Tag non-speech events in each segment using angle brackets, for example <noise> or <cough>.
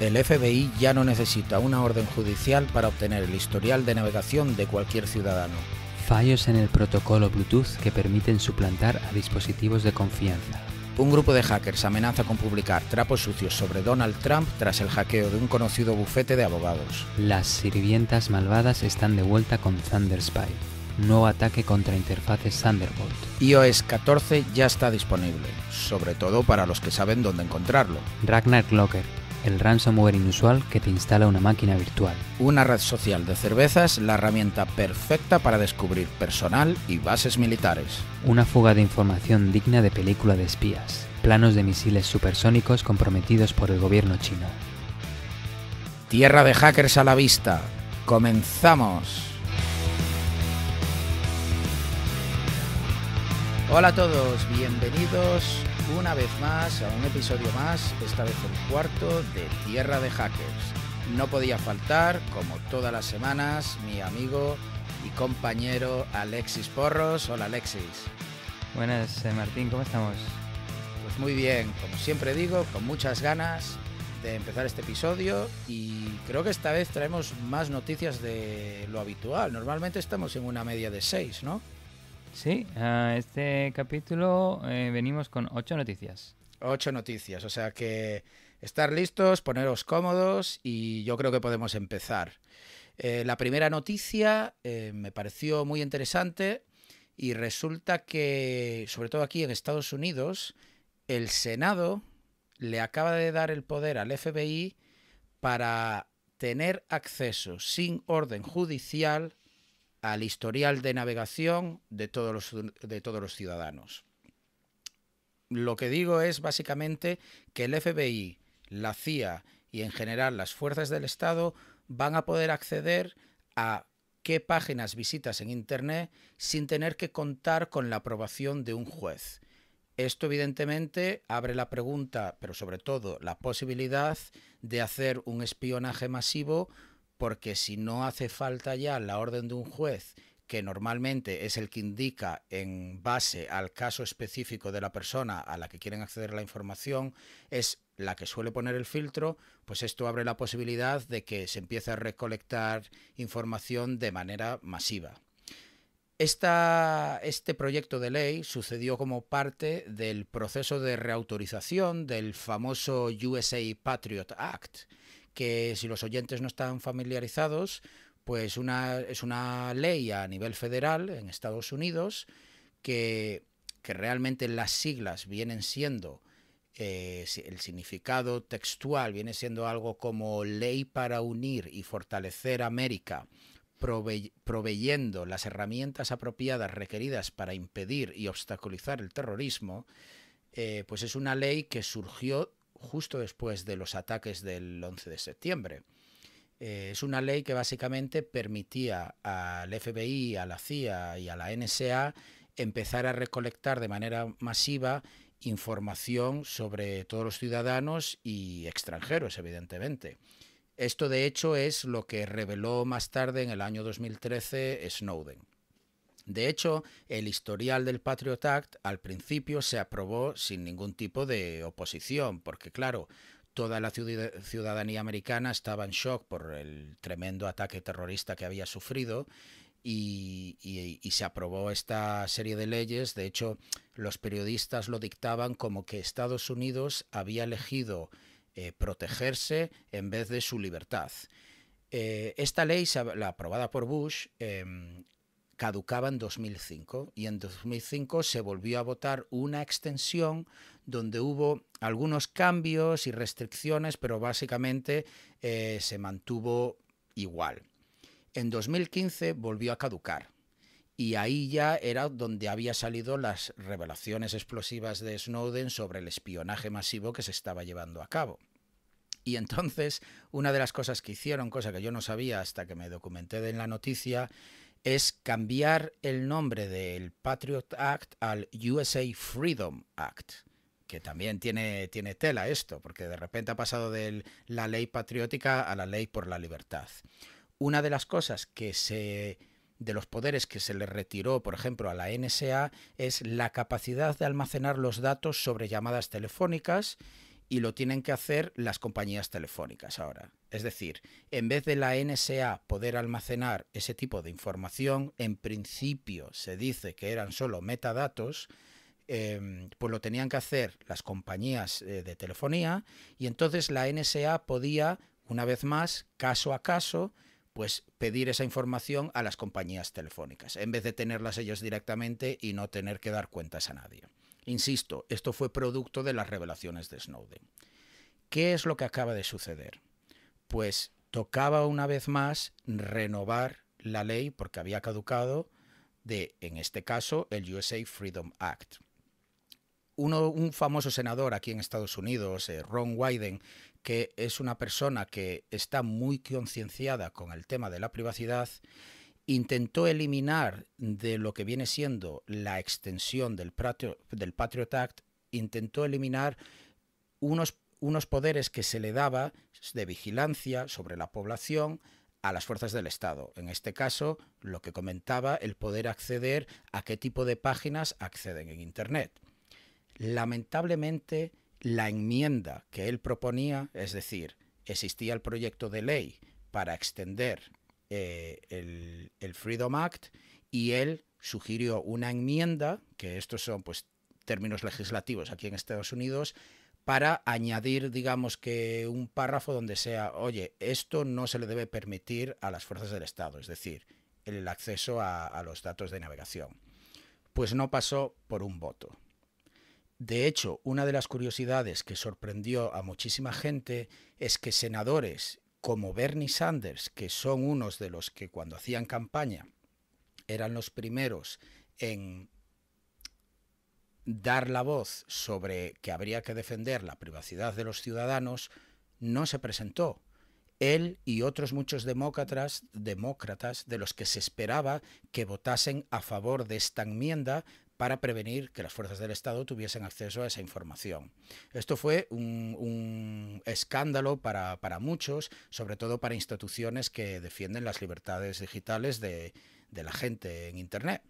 El FBI ya no necesita una orden judicial para obtener el historial de navegación de cualquier ciudadano. Fallos en el protocolo Bluetooth que permiten suplantar a dispositivos de confianza. Un grupo de hackers amenaza con publicar trapos sucios sobre Donald Trump tras el hackeo de un conocido bufete de abogados. Las sirvientas malvadas están de vuelta con Thunder Spy. Nuevo ataque contra interfaces Thunderbolt. iOS 14 ya está disponible, sobre todo para los que saben dónde encontrarlo. Ragnar Locker el ransomware inusual que te instala una máquina virtual. Una red social de cervezas, la herramienta perfecta para descubrir personal y bases militares. Una fuga de información digna de película de espías. Planos de misiles supersónicos comprometidos por el gobierno chino. Tierra de hackers a la vista. Comenzamos. Hola a todos, bienvenidos una vez más a un episodio más, esta vez el cuarto de Tierra de Hackers. No podía faltar, como todas las semanas, mi amigo y compañero Alexis Porros. Hola Alexis. Buenas eh, Martín, ¿cómo estamos? Pues muy bien, como siempre digo, con muchas ganas de empezar este episodio y creo que esta vez traemos más noticias de lo habitual. Normalmente estamos en una media de seis, ¿no? Sí, a este capítulo eh, venimos con ocho noticias. Ocho noticias, o sea que estar listos, poneros cómodos y yo creo que podemos empezar. Eh, la primera noticia eh, me pareció muy interesante y resulta que, sobre todo aquí en Estados Unidos, el Senado le acaba de dar el poder al FBI para tener acceso sin orden judicial al historial de navegación de todos los, de todos los ciudadanos. Lo que digo es básicamente que el FBI, la CIA y en general las fuerzas del Estado van a poder acceder a qué páginas visitas en Internet sin tener que contar con la aprobación de un juez. Esto evidentemente abre la pregunta, pero sobre todo la posibilidad de hacer un espionaje masivo porque si no hace falta ya la orden de un juez, que normalmente es el que indica en base al caso específico de la persona a la que quieren acceder la información, es la que suele poner el filtro, pues esto abre la posibilidad de que se empiece a recolectar información de manera masiva. este proyecto de ley sucedió como parte del proceso de reautorización del famoso USA Patriot Act, que si los oyentes no están familiarizados, pues una, es una ley a nivel federal en Estados Unidos que, que realmente las siglas vienen siendo, eh, el significado textual viene siendo algo como ley para unir y fortalecer América, proveyendo las herramientas apropiadas requeridas para impedir y obstaculizar el terrorismo, eh, pues es una ley que surgió justo después de los ataques del 11 de septiembre. Eh, es una ley que básicamente permitía al FBI, a la CIA y a la NSA empezar a recolectar de manera masiva información sobre todos los ciudadanos y extranjeros, evidentemente. Esto de hecho es lo que reveló más tarde en el año 2013 Snowden. De hecho, el historial del Patriot Act al principio se aprobó sin ningún tipo de oposición, porque claro, toda la ciudadanía americana estaba en shock por el tremendo ataque terrorista que había sufrido y, se aprobó esta serie de leyes. De hecho, los periodistas lo dictaban como que Estados Unidos había elegido eh, protegerse en vez de su libertad. Eh, esta ley, la aprobada por Bush, em, caducaba en 2005 y en 2005 se volvió a votar una extensión donde hubo algunos cambios y restricciones, pero básicamente eh, se mantuvo igual. En 2015 volvió a caducar y ahí ya era donde había salido las revelaciones explosivas de Snowden sobre el espionaje masivo que se estaba llevando a cabo. Y entonces, una de las cosas que hicieron, cosa que yo no sabía hasta que me documenté en la noticia, es cambiar el nombre del Patriot Act al USA Freedom Act, que también tiene, tiene tela esto, porque de repente ha pasado de la ley patriótica a la ley por la libertad. Una de las cosas que se de los poderes que se le retiró, por ejemplo, a la NSA es la capacidad de almacenar los datos sobre llamadas telefónicas y lo tienen que hacer las compañías telefónicas ahora. Es decir, en vez de la NSA poder almacenar ese tipo de información, en principio se dice que eran solo metadatos, em, pues lo tenían que hacer las compañías eh, de telefonía y entonces la NSA podía, una vez más, caso a caso, pues pedir esa información a las compañías telefónicas, en vez de tenerlas ellos directamente y no tener que dar cuentas a nadie. Insisto, esto fue producto de las revelaciones de Snowden. ¿Qué es lo que acaba de suceder? Pues tocaba una vez más renovar la ley porque había caducado de, en este caso, el USA Freedom Act. un famoso senador aquí en Estados Unidos, eh, Ron Wyden, que es una persona que está muy concienciada con el tema de la privacidad, intentó eliminar de lo que viene siendo la extensión del, Patriot, Act, intentó eliminar unos, unos poderes que se le daba de vigilancia sobre la población a las fuerzas del Estado. En este caso, lo que comentaba, el poder acceder a qué tipo de páginas acceden en Internet. Lamentablemente, la enmienda que él proponía, es decir, existía el proyecto de ley para extender eh, el, Freedom Act y él sugirió una enmienda, que estos son pues términos legislativos aquí en Estados Unidos, para añadir, digamos que un párrafo donde sea, oye, esto no se le debe permitir a las fuerzas del Estado, es decir, el acceso a, a los datos de navegación. Pues no pasó por un voto. De hecho, una de las curiosidades que sorprendió a muchísima gente es que senadores como Bernie Sanders, que son unos de los que cuando hacían campaña eran los primeros en dar la voz sobre que habría que defender la privacidad de los ciudadanos, no se presentó. Él y otros muchos demócratas, demócratas de los que se esperaba que votasen a favor de esta enmienda para prevenir que las fuerzas del Estado tuviesen acceso a esa información. Esto fue un, escándalo para, muchos, sobre todo para instituciones que defienden las libertades digitales de la gente en Internet.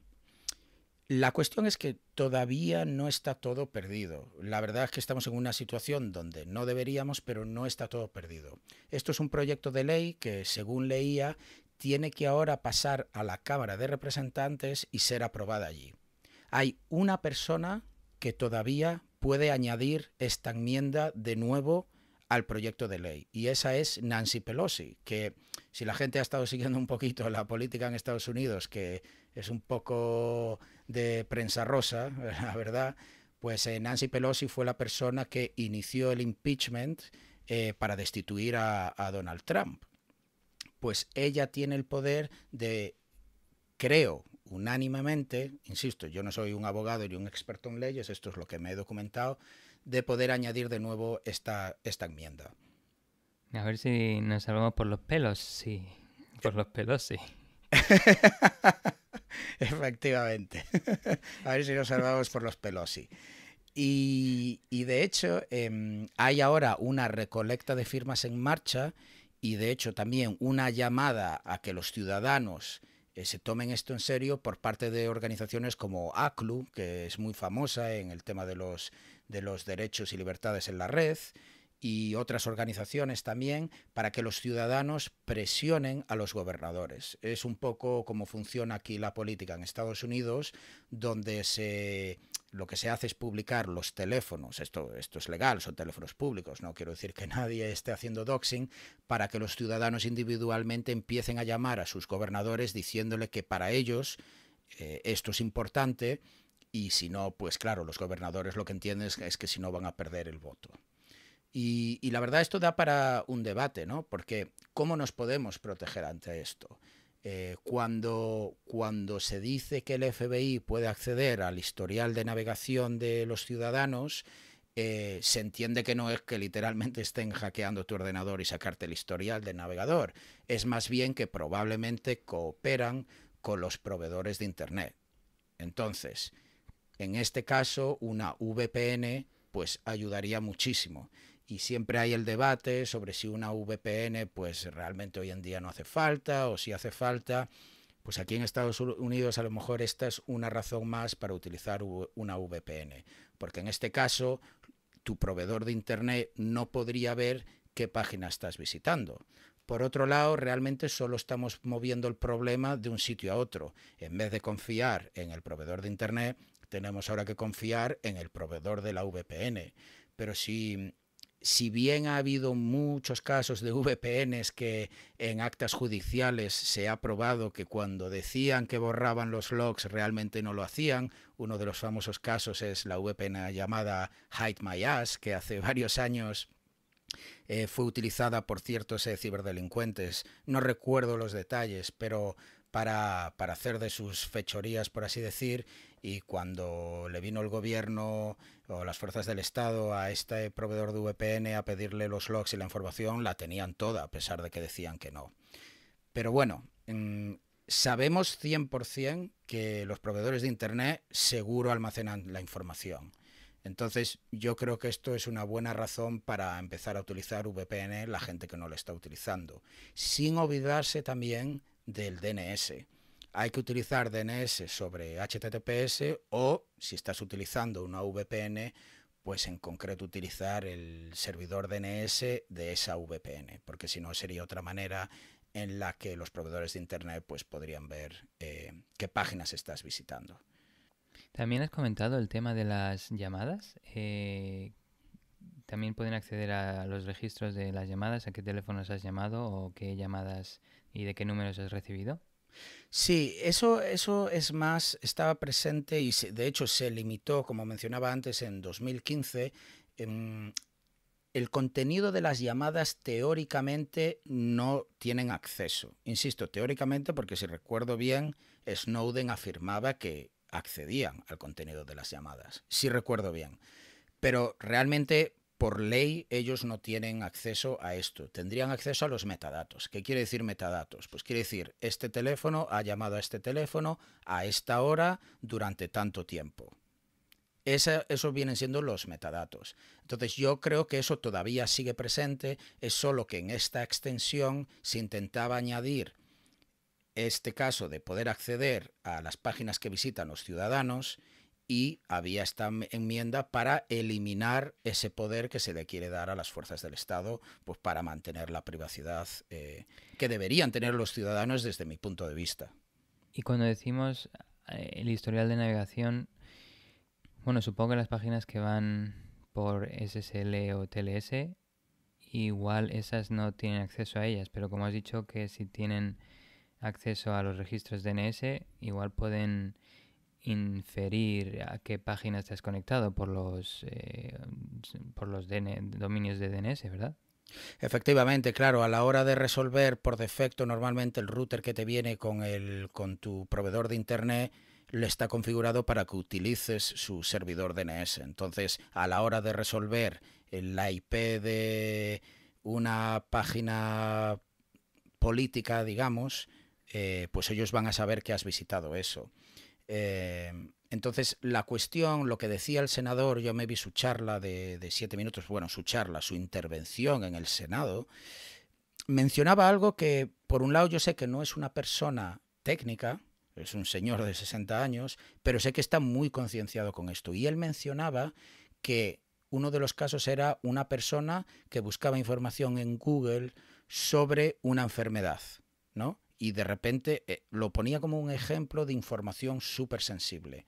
La cuestión es que todavía no está todo perdido. La verdad es que estamos en una situación donde no deberíamos, pero no está todo perdido. Esto es un proyecto de ley que, según leía, tiene que ahora pasar a la Cámara de Representantes y ser aprobada allí hay una persona que todavía puede añadir esta enmienda de nuevo al proyecto de ley. Y esa es Nancy Pelosi, que si la gente ha estado siguiendo un poquito la política en Estados Unidos, que es un poco de prensa rosa, <laughs> la verdad, pues eh, Nancy Pelosi fue la persona que inició el impeachment eh, para destituir a Donald Trump. Pues ella tiene el poder de, creo, unánimemente, insisto, yo no soy un abogado ni un experto en leyes, esto es lo que me he documentado, de poder añadir de nuevo esta, esta enmienda. A ver si nos salvamos por los pelos, sí. Por los pelos, sí. <laughs> Efectivamente. A ver si nos salvamos por los pelos, sí. Y, y de hecho, em, hay ahora una recolecta de firmas en marcha y de hecho también una llamada a que los ciudadanos eh, se tomen esto en serio por parte de organizaciones como ACLU, que es muy famosa en el tema de los, de los derechos y libertades en la red, y otras organizaciones también para que los ciudadanos presionen a los gobernadores. Es un poco como funciona aquí la política en Estados Unidos, donde se lo que se hace es publicar los teléfonos, esto, esto es legal, son teléfonos públicos, no quiero decir que <laughs> nadie esté haciendo doxing, para que los ciudadanos individualmente empiecen a llamar a sus gobernadores diciéndole que para ellos eh, esto es importante y si no, pues claro, los gobernadores lo que entienden es que si no van a perder el voto. Y, la verdad esto da para un debate, ¿no? Porque ¿cómo nos podemos proteger ante esto? Eh, cuando, cuando se dice que el FBI puede acceder al historial de navegación de los ciudadanos, eh, se entiende que no es que literalmente estén hackeando tu ordenador y sacarte el historial del navegador, es más bien que probablemente cooperan con los proveedores de Internet. Entonces, en este caso, una VPN pues ayudaría muchísimo y siempre hay el debate sobre si una VPN pues realmente hoy en día no hace falta o si hace falta. Pues aquí en Estados Unidos a lo mejor esta es una razón más para utilizar una VPN, porque en este caso tu proveedor de Internet no podría ver qué página estás visitando. Por otro lado, realmente solo estamos moviendo el problema de un sitio a otro. En vez de confiar en el proveedor de Internet, tenemos ahora que confiar en el proveedor de la VPN. Pero si si bien ha habido muchos casos de VPNs que en actas judiciales se ha probado que cuando decían que borraban los logs realmente no lo hacían, uno de los famosos casos es la VPN llamada Hide My Ass, que hace <laughs> varios años eh, fue utilizada por ciertos eh, ciberdelincuentes. No recuerdo los detalles, pero para, para, hacer de sus fechorías, por así decir, y cuando le vino el gobierno o las fuerzas del Estado a este proveedor de VPN a pedirle los logs y la información, la tenían toda, a pesar de que decían que no. Pero bueno, mm, sabemos 100% que los proveedores de Internet seguro almacenan la información. Entonces, yo creo que esto es una buena razón para empezar a utilizar VPN la gente que no lo está utilizando, sin olvidarse también del DNS hay que utilizar DNS sobre HTTPS o, si estás utilizando una VPN, pues en concreto utilizar el servidor DNS de esa VPN, porque si no sería otra manera en la que los proveedores de Internet pues, podrían ver eh, qué páginas estás visitando. También has comentado el tema de las llamadas. Eh, también pueden acceder a los registros de las llamadas, a qué teléfonos has llamado o qué llamadas y de qué números has recibido. Sí, eso, eso es más, estaba presente y de hecho se limitó, como mencionaba antes, en 2015. Em, el contenido de las llamadas teóricamente no tienen acceso. Insisto, teóricamente porque si recuerdo bien, Snowden afirmaba que accedían al contenido de las llamadas, si recuerdo bien. Pero realmente por ley ellos no tienen acceso a esto. Tendrían acceso a los metadatos. ¿Qué quiere decir metadatos? Pues quiere decir, este teléfono ha llamado a este teléfono a esta hora durante tanto tiempo. Esos vienen siendo los metadatos. Entonces yo creo que eso todavía sigue presente, es solo que en esta extensión se intentaba añadir este caso de poder acceder a las páginas que visitan los ciudadanos y había esta enmienda para eliminar ese poder que se le quiere dar a las fuerzas del Estado, pues para mantener la privacidad eh, que deberían tener los ciudadanos desde mi punto de vista. Y cuando decimos eh, el historial de navegación, bueno, supongo que las páginas que van por SSL o TLS, igual esas no tienen acceso a ellas, pero como has dicho que si tienen acceso a los registros DNS, igual pueden inferir a qué página estás conectado por los, eh, por los dominios de DNS, ¿verdad? Efectivamente, claro, a la hora de resolver por defecto normalmente el router que te viene con, el, con tu proveedor de Internet le está configurado para que utilices su servidor DNS. Entonces, a la hora de resolver la IP de una página política, digamos, eh, pues ellos van a saber que has visitado eso. Em, entonces, la cuestión, lo que decía el senador, yo me vi su charla de, de, siete minutos, bueno, su charla, su intervención en el Senado, mencionaba algo que, por un lado, yo sé que no es una persona técnica, es un señor de 60 años, pero sé que está muy concienciado con esto. Y él mencionaba que uno de los casos era una persona que buscaba información en Google sobre una enfermedad, ¿no? y de repente eh, lo ponía como un ejemplo de información súper sensible.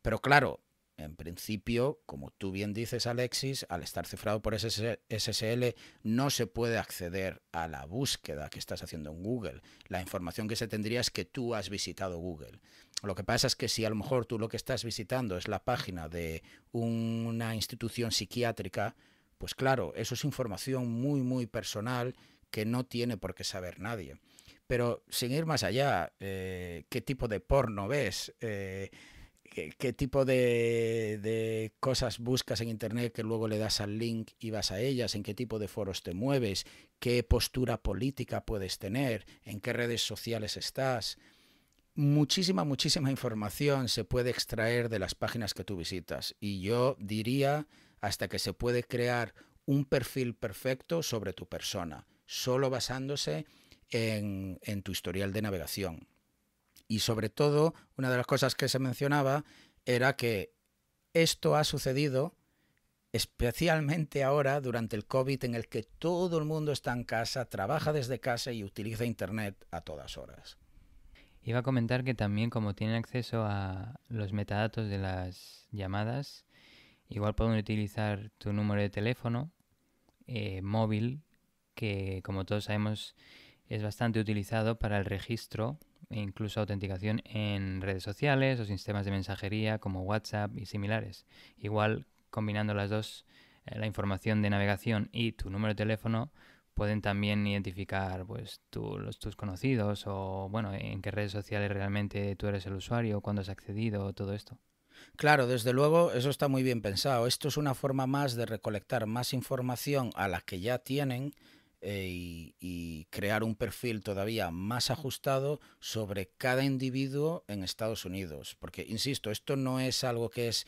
Pero claro, en principio, como tú bien dices, Alexis, al estar cifrado por SSL no se puede acceder a la búsqueda que estás haciendo en Google. La información que se tendría es que tú has visitado Google. Lo que pasa es que si a lo mejor tú lo que estás visitando es la página de una institución psiquiátrica, pues claro, eso es información muy, muy personal que no tiene por qué saber nadie. Pero sin ir más allá, eh, ¿qué tipo de porno ves? Eh, ¿qué, tipo de, de, cosas buscas en Internet que luego le das al link y vas a ellas? ¿En qué tipo de foros te mueves? ¿Qué postura política puedes tener? ¿En qué redes sociales estás? Muchísima, muchísima información se puede extraer de las páginas que tú visitas. Y yo diría hasta que se puede crear un perfil perfecto sobre tu persona, solo basándose en, tu historial de navegación. Y sobre todo, una de las cosas que se mencionaba era que esto ha sucedido especialmente ahora durante el COVID en el que todo el mundo está en casa, trabaja desde casa y utiliza Internet a todas horas. Iba a comentar que también como tienen acceso a los metadatos de las llamadas, igual pueden utilizar tu número de teléfono eh, móvil, que como todos sabemos es bastante utilizado para el registro e incluso autenticación en redes sociales o sistemas de mensajería como WhatsApp y similares. Igual, combinando las dos, eh, la información de navegación y tu número de teléfono pueden también identificar pues, tus conocidos o bueno, en qué redes sociales realmente tú eres el usuario, cuándo has accedido, todo esto. Claro, desde luego, eso está muy bien pensado. Esto es una forma más de recolectar más información a la que ya tienen eh, y, crear un perfil todavía más ajustado sobre cada individuo en Estados Unidos. Porque, insisto, esto no es algo que es,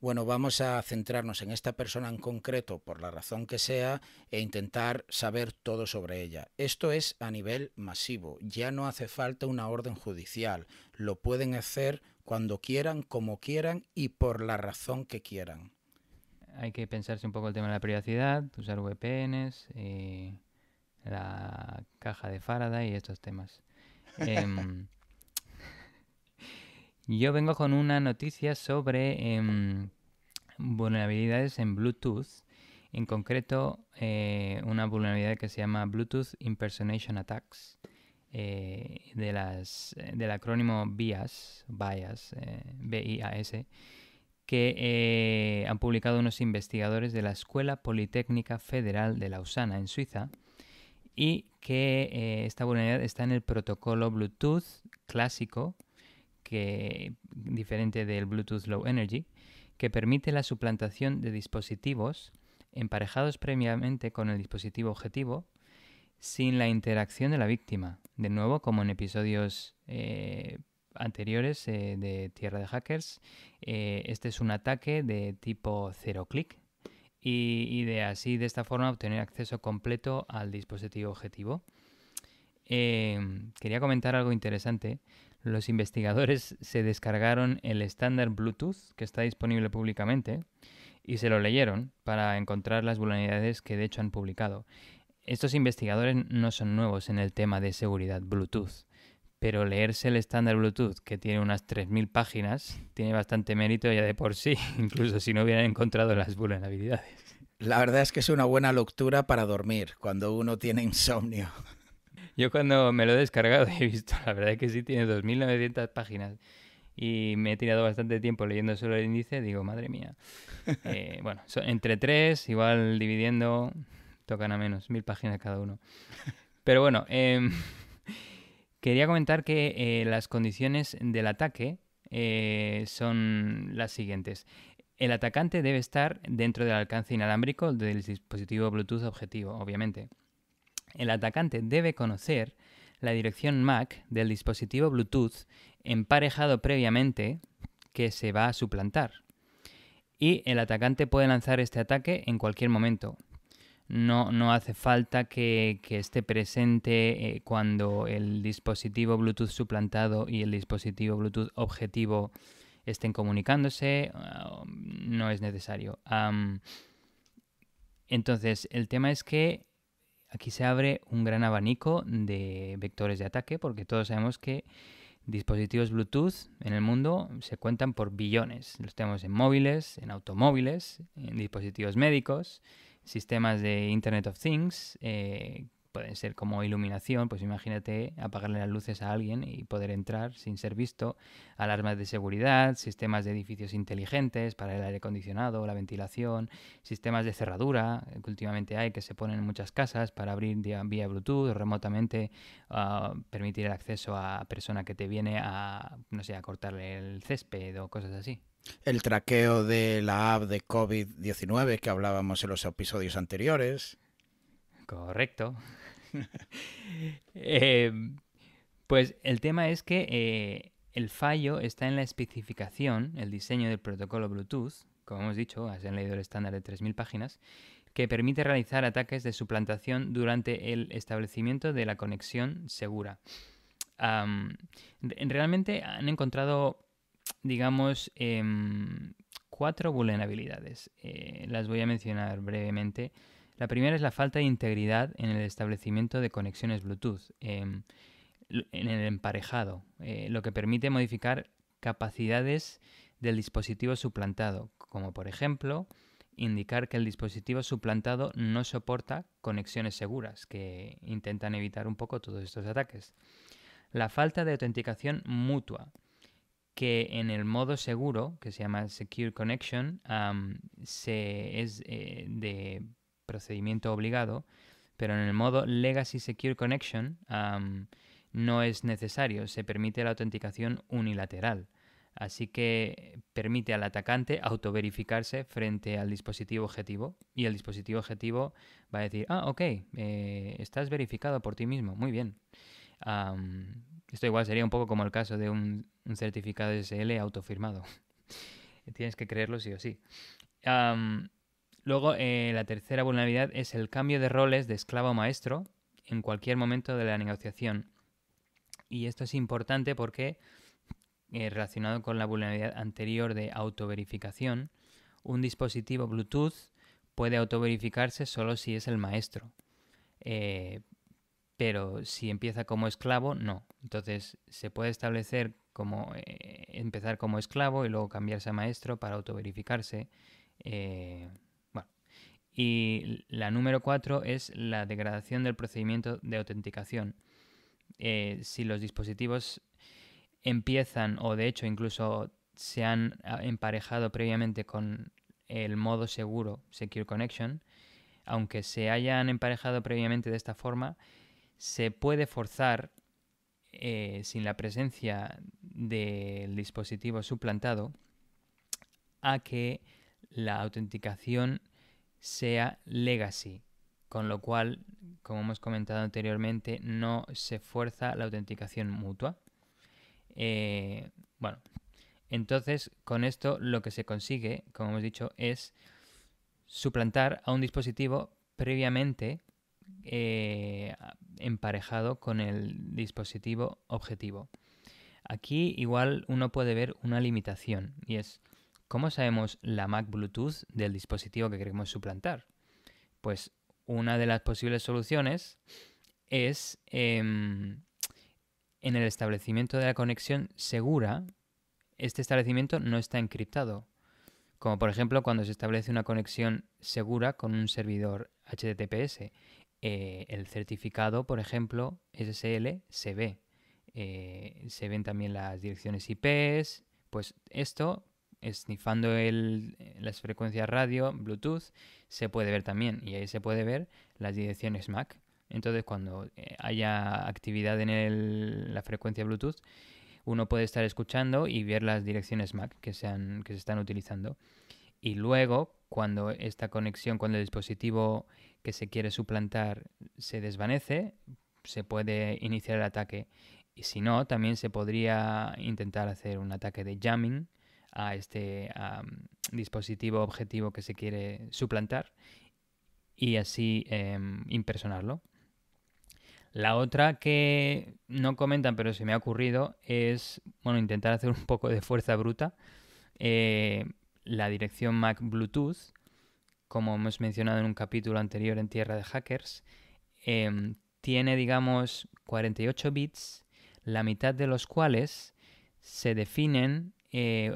bueno, vamos a centrarnos en esta persona en concreto por la razón que sea e intentar saber todo sobre ella. Esto es a nivel masivo. Ya no hace falta una orden judicial. Lo pueden hacer cuando quieran, como quieran y por la razón que quieran. Hay que pensarse un poco el tema de la privacidad, usar VPNs. Eh, la caja de Faraday y estos temas. Em, <laughs> yo vengo con una noticia sobre em, vulnerabilidades en Bluetooth. En concreto, eh, una vulnerabilidad que se llama Bluetooth Impersonation Attacks, eh, del acrónimo BIAS, BIAS, eh, B-I-A-S, que han publicado unos investigadores de la Escuela Politécnica Federal de Lausana, en Suiza, y que eh, esta vulnerabilidad está en el protocolo Bluetooth clásico, que, diferente del Bluetooth Low Energy, que permite la suplantación de dispositivos emparejados previamente con el dispositivo objetivo sin la interacción de la víctima. De nuevo, como en episodios eh, anteriores eh, de Tierra de Hackers, este es un ataque de tipo cero clic, y, de así de esta forma obtener acceso completo al dispositivo objetivo. Em, quería comentar algo interesante. Los investigadores se descargaron el estándar Bluetooth que está disponible públicamente y se lo leyeron para encontrar las vulnerabilidades que de hecho han publicado. Estos investigadores no son nuevos en el tema de seguridad Bluetooth pero leerse el estándar Bluetooth, que tiene unas 3.000 páginas, tiene bastante mérito ya de por sí, <laughs> incluso si no hubieran encontrado las vulnerabilidades. La verdad es que es una buena lectura para dormir, cuando uno tiene insomnio. Yo cuando me lo he descargado <laughs> he visto, la verdad es que sí tiene 2.900 páginas y me he tirado bastante tiempo leyendo solo el índice, digo, madre mía. <laughs> Eh, bueno, entre tres, igual dividiendo, tocan a menos, mil páginas cada uno. Pero bueno, em, Quería comentar que eh, las condiciones del ataque eh, son las siguientes. El atacante debe estar dentro del alcance inalámbrico del dispositivo Bluetooth objetivo, obviamente. El atacante debe conocer la dirección MAC del dispositivo Bluetooth emparejado previamente que se va a suplantar. Y el atacante puede lanzar este ataque en cualquier momento. No, no hace falta que, esté presente eh, cuando el dispositivo Bluetooth suplantado y el dispositivo Bluetooth objetivo estén comunicándose. Um, no es necesario. entonces, el tema es que aquí se abre un gran abanico de vectores de ataque, porque todos sabemos que dispositivos Bluetooth en el mundo se cuentan por billones. Los tenemos en móviles, en automóviles, en dispositivos médicos, sistemas de Internet of Things, eh, pueden ser como iluminación, pues imagínate apagarle las luces a alguien y poder entrar sin ser visto, alarmas de seguridad, sistemas de edificios inteligentes para el aire acondicionado, la ventilación, sistemas de cerradura, que últimamente hay que se ponen en muchas casas para abrir vía, Bluetooth remotamente, ah, permitir el acceso a persona que te viene a, no sé, a cortarle el césped o cosas así. El traqueo de la app de COVID-19 que hablábamos en los episodios anteriores. Correcto. <laughs> Em, pues el tema es que eh, el fallo está en la especificación, el diseño del protocolo Bluetooth, como hemos dicho, has leído el estándar de 3.000 páginas, que permite realizar ataques de suplantación durante el establecimiento de la conexión segura. En realmente han encontrado digamos, em, cuatro vulnerabilidades. Eh, las voy a mencionar brevemente. La primera es la falta de integridad en el establecimiento de conexiones Bluetooth, em, en el emparejado, eh, lo que permite modificar capacidades del dispositivo suplantado, como por ejemplo indicar que el dispositivo suplantado no soporta conexiones seguras, que intentan evitar un poco todos estos ataques. La falta de autenticación mutua, que en el modo seguro, que se llama Secure Connection, se, es eh, de procedimiento obligado, pero en el modo Legacy Secure Connection no es necesario, se permite la autenticación unilateral. Así que permite al atacante autoverificarse frente al dispositivo objetivo y el dispositivo objetivo va a decir, ah, ok, eh, estás verificado por ti mismo, muy bien. Esto igual sería un poco como el caso de un, certificado SL autofirmado. <laughs> Tienes que creerlo sí o sí. luego, eh, la tercera vulnerabilidad es el cambio de roles de esclavo a maestro en cualquier momento de la negociación. Y esto es importante porque, eh, relacionado con la vulnerabilidad anterior de autoverificación, un dispositivo Bluetooth puede autoverificarse solo si es el maestro. Eh, pero si empieza como esclavo, no. Entonces se puede establecer como eh, empezar como esclavo y luego cambiarse a maestro para autoverificarse. Eh, bueno. Y la número cuatro es la degradación del procedimiento de autenticación. Eh, si los dispositivos empiezan o de hecho incluso se han ah, emparejado previamente con el modo seguro Secure Connection, aunque se hayan emparejado previamente de esta forma, se puede forzar eh, sin la presencia del dispositivo suplantado a que la autenticación sea legacy, con lo cual, como hemos comentado anteriormente, no se fuerza la autenticación mutua. Eh, bueno, entonces con esto lo que se consigue, como hemos dicho, es suplantar a un dispositivo previamente eh, emparejado con el dispositivo objetivo. Aquí igual uno puede ver una limitación y es ¿cómo sabemos la Mac Bluetooth del dispositivo que queremos suplantar? Pues una de las posibles soluciones es em, en el establecimiento de la conexión segura, este establecimiento no está encriptado. Como por ejemplo cuando se establece una conexión segura con un servidor HTTPS eh, el certificado, por ejemplo, SSL, se ve. Eh, se ven también las direcciones IPs, pues esto, esnifando las frecuencias radio, Bluetooth, se puede ver también y ahí se puede ver las direcciones MAC. Entonces, cuando eh, haya actividad en el, la frecuencia Bluetooth, uno puede estar escuchando y ver las direcciones MAC que que se están utilizando. Y luego, cuando esta conexión, cuando el dispositivo que se quiere suplantar se desvanece, se puede iniciar el ataque. Y si no, también se podría intentar hacer un ataque de jamming a este mm, dispositivo objetivo que se quiere suplantar y así em, impersonarlo. La otra que no comentan, pero se me ha ocurrido, es bueno, intentar hacer un poco de fuerza bruta. Eh, la dirección MAC Bluetooth, como hemos mencionado en un capítulo anterior en Tierra de Hackers, em, tiene, digamos, 48 bits, la mitad de los cuales se definen, eh,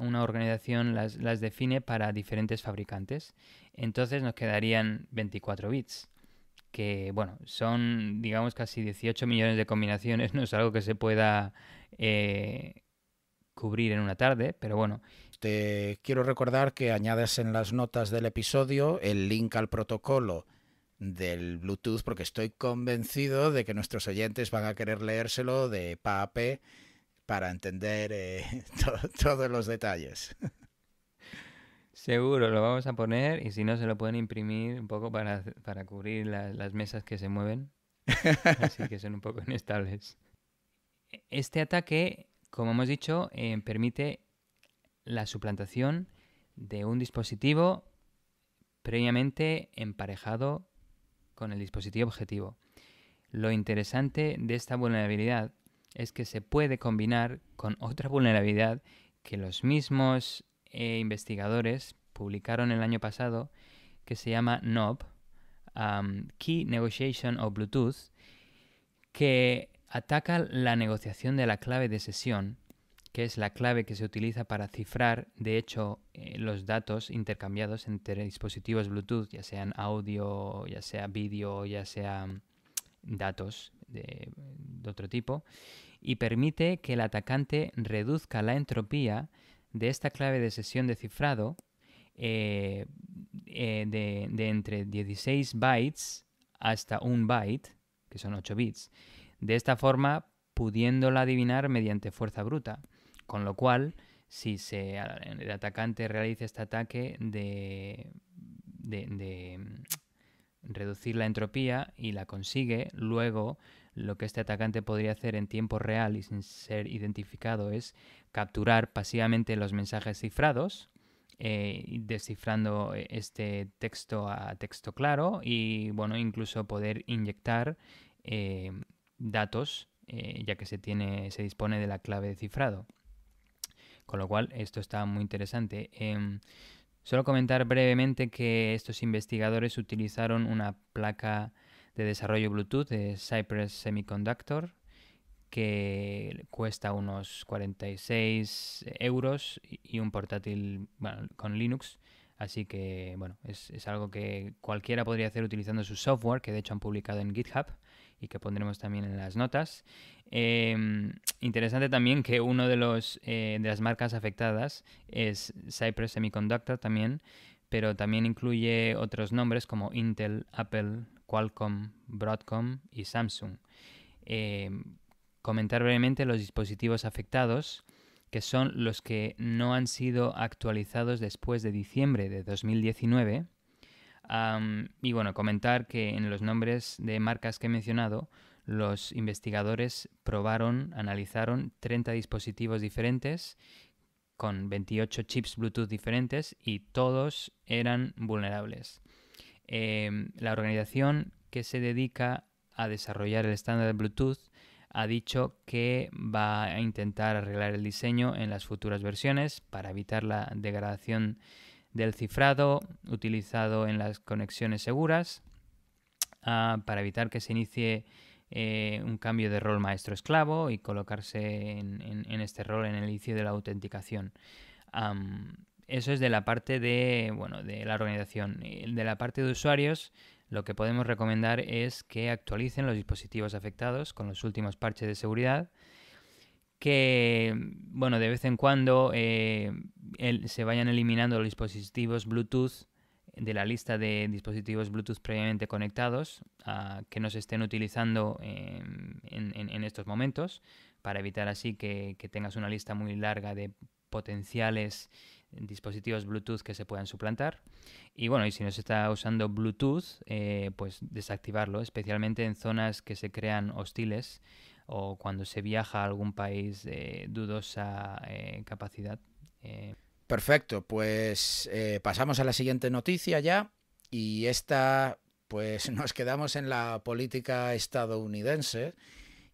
una organización las, define para diferentes fabricantes. Entonces nos quedarían 24 bits que, bueno, son, digamos, casi 18 millones de combinaciones, <laughs> no es algo que se pueda eh, cubrir en una tarde, pero bueno, te este, quiero recordar que añades en las notas del episodio el link al protocolo del Bluetooth, porque estoy convencido de que nuestros oyentes van a querer leérselo de pape para entender eh, <laughs> todos los detalles. Seguro, lo vamos a poner y si no, se lo pueden imprimir un poco para, cubrir las mesas que se mueven. Así que son un poco inestables. <laughs> Este ataque, como hemos dicho, eh, permite la suplantación de un dispositivo previamente emparejado con el dispositivo objetivo. Lo interesante de esta vulnerabilidad es que se puede combinar con otra vulnerabilidad que los mismos eh, investigadores publicaron el año pasado, que se llama NOB, Key Negotiation of Bluetooth, que ataca la negociación de la clave de sesión que es la clave que se utiliza para cifrar, de hecho, eh, los datos intercambiados entre dispositivos Bluetooth, ya sean audio, ya sea vídeo, ya sean mm, datos de, otro tipo, y permite que el atacante reduzca la entropía de esta clave de sesión de cifrado eh, eh, de, de entre 16 bytes hasta un byte, que son 8 bits. De esta forma, pudiéndola adivinar mediante fuerza bruta. Con lo cual, si el atacante realiza este ataque de, mm, reducir la entropía y la consigue, luego lo que este atacante podría hacer en tiempo real y sin ser identificado es capturar pasivamente los mensajes cifrados, eh, descifrando eh, este texto a texto claro y bueno, incluso poder inyectar eh, datos ya que se, tiene, se dispone de la clave de cifrado. Con lo cual, esto está muy interesante. Em, solo comentar brevemente que estos investigadores utilizaron una placa de desarrollo Bluetooth de Cypress Semiconductor que cuesta unos 46 euros y un portátil con Linux. Así que, bueno, es, es, algo que cualquiera podría hacer utilizando su software, que de hecho han publicado en GitHub y que pondremos también en las notas. Em, interesante también que una de, eh, de las marcas afectadas es Cypress Semiconductor también, pero también incluye otros nombres como Intel, Apple, Qualcomm, Broadcom y Samsung. Em, comentar brevemente los dispositivos afectados, que son los que no han sido actualizados después de diciembre de 2019 y bueno, comentar que en los nombres de marcas que he mencionado, los investigadores probaron, analizaron 30 dispositivos diferentes con 28 chips Bluetooth diferentes y todos eran vulnerables. Em, la organización que se dedica a desarrollar el estándar de Bluetooth ha dicho que va a intentar arreglar el diseño en las futuras versiones para evitar la degradación del cifrado utilizado en las conexiones seguras ah, para evitar que se inicie eh, un cambio de rol maestro-esclavo y colocarse en, este rol en el inicio de la autenticación. eso es de la parte de, bueno, de la organización. De la parte de usuarios, lo que podemos recomendar es que actualicen los dispositivos afectados con los últimos parches de seguridad que, bueno, de vez en cuando eh, se vayan eliminando los dispositivos Bluetooth de la lista de dispositivos Bluetooth previamente conectados ah, que no se estén utilizando en, estos momentos para evitar así que, tengas una lista muy larga de potenciales dispositivos Bluetooth que se puedan suplantar. Y bueno, y si no se está usando Bluetooth, eh, pues desactivarlo, especialmente en zonas que se crean hostiles o cuando se viaja a algún país de dudosa eh, capacidad. Eh. Perfecto, pues eh, pasamos a la siguiente noticia ya y esta pues <laughs> nos quedamos en la política estadounidense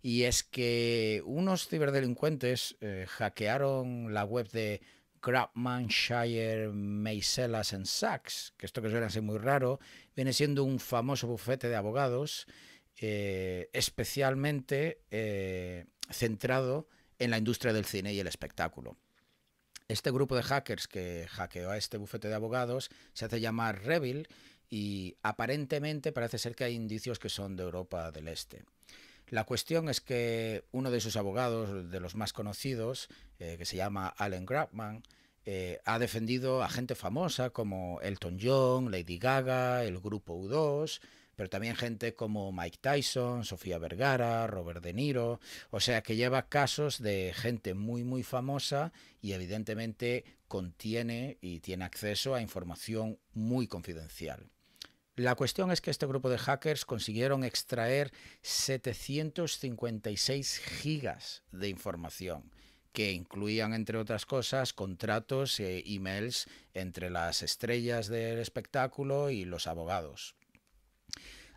y es que unos ciberdelincuentes hackearon la web de Grabmanshire, Meiselas and Sachs, que esto que suena así muy raro, viene siendo un famoso bufete de abogados eh, especialmente eh, centrado en la industria del cine y el espectáculo. Este grupo de hackers que hackeó a este bufete de abogados se hace llamar Revil y aparentemente parece ser que hay indicios que son de Europa del Este. La cuestión es que uno de sus abogados, de los más conocidos, eh, que se llama Alan Grabman, ha defendido a gente famosa como Elton John, Lady Gaga, el grupo U2, pero también gente como Mike Tyson, Sofía Vergara, Robert De Niro, o sea que lleva casos de gente muy muy famosa y evidentemente contiene y tiene acceso a información muy confidencial. La cuestión es que este grupo de hackers consiguieron extraer 756 gigas de información que incluían, entre otras cosas, contratos e emails entre las estrellas del espectáculo y los abogados.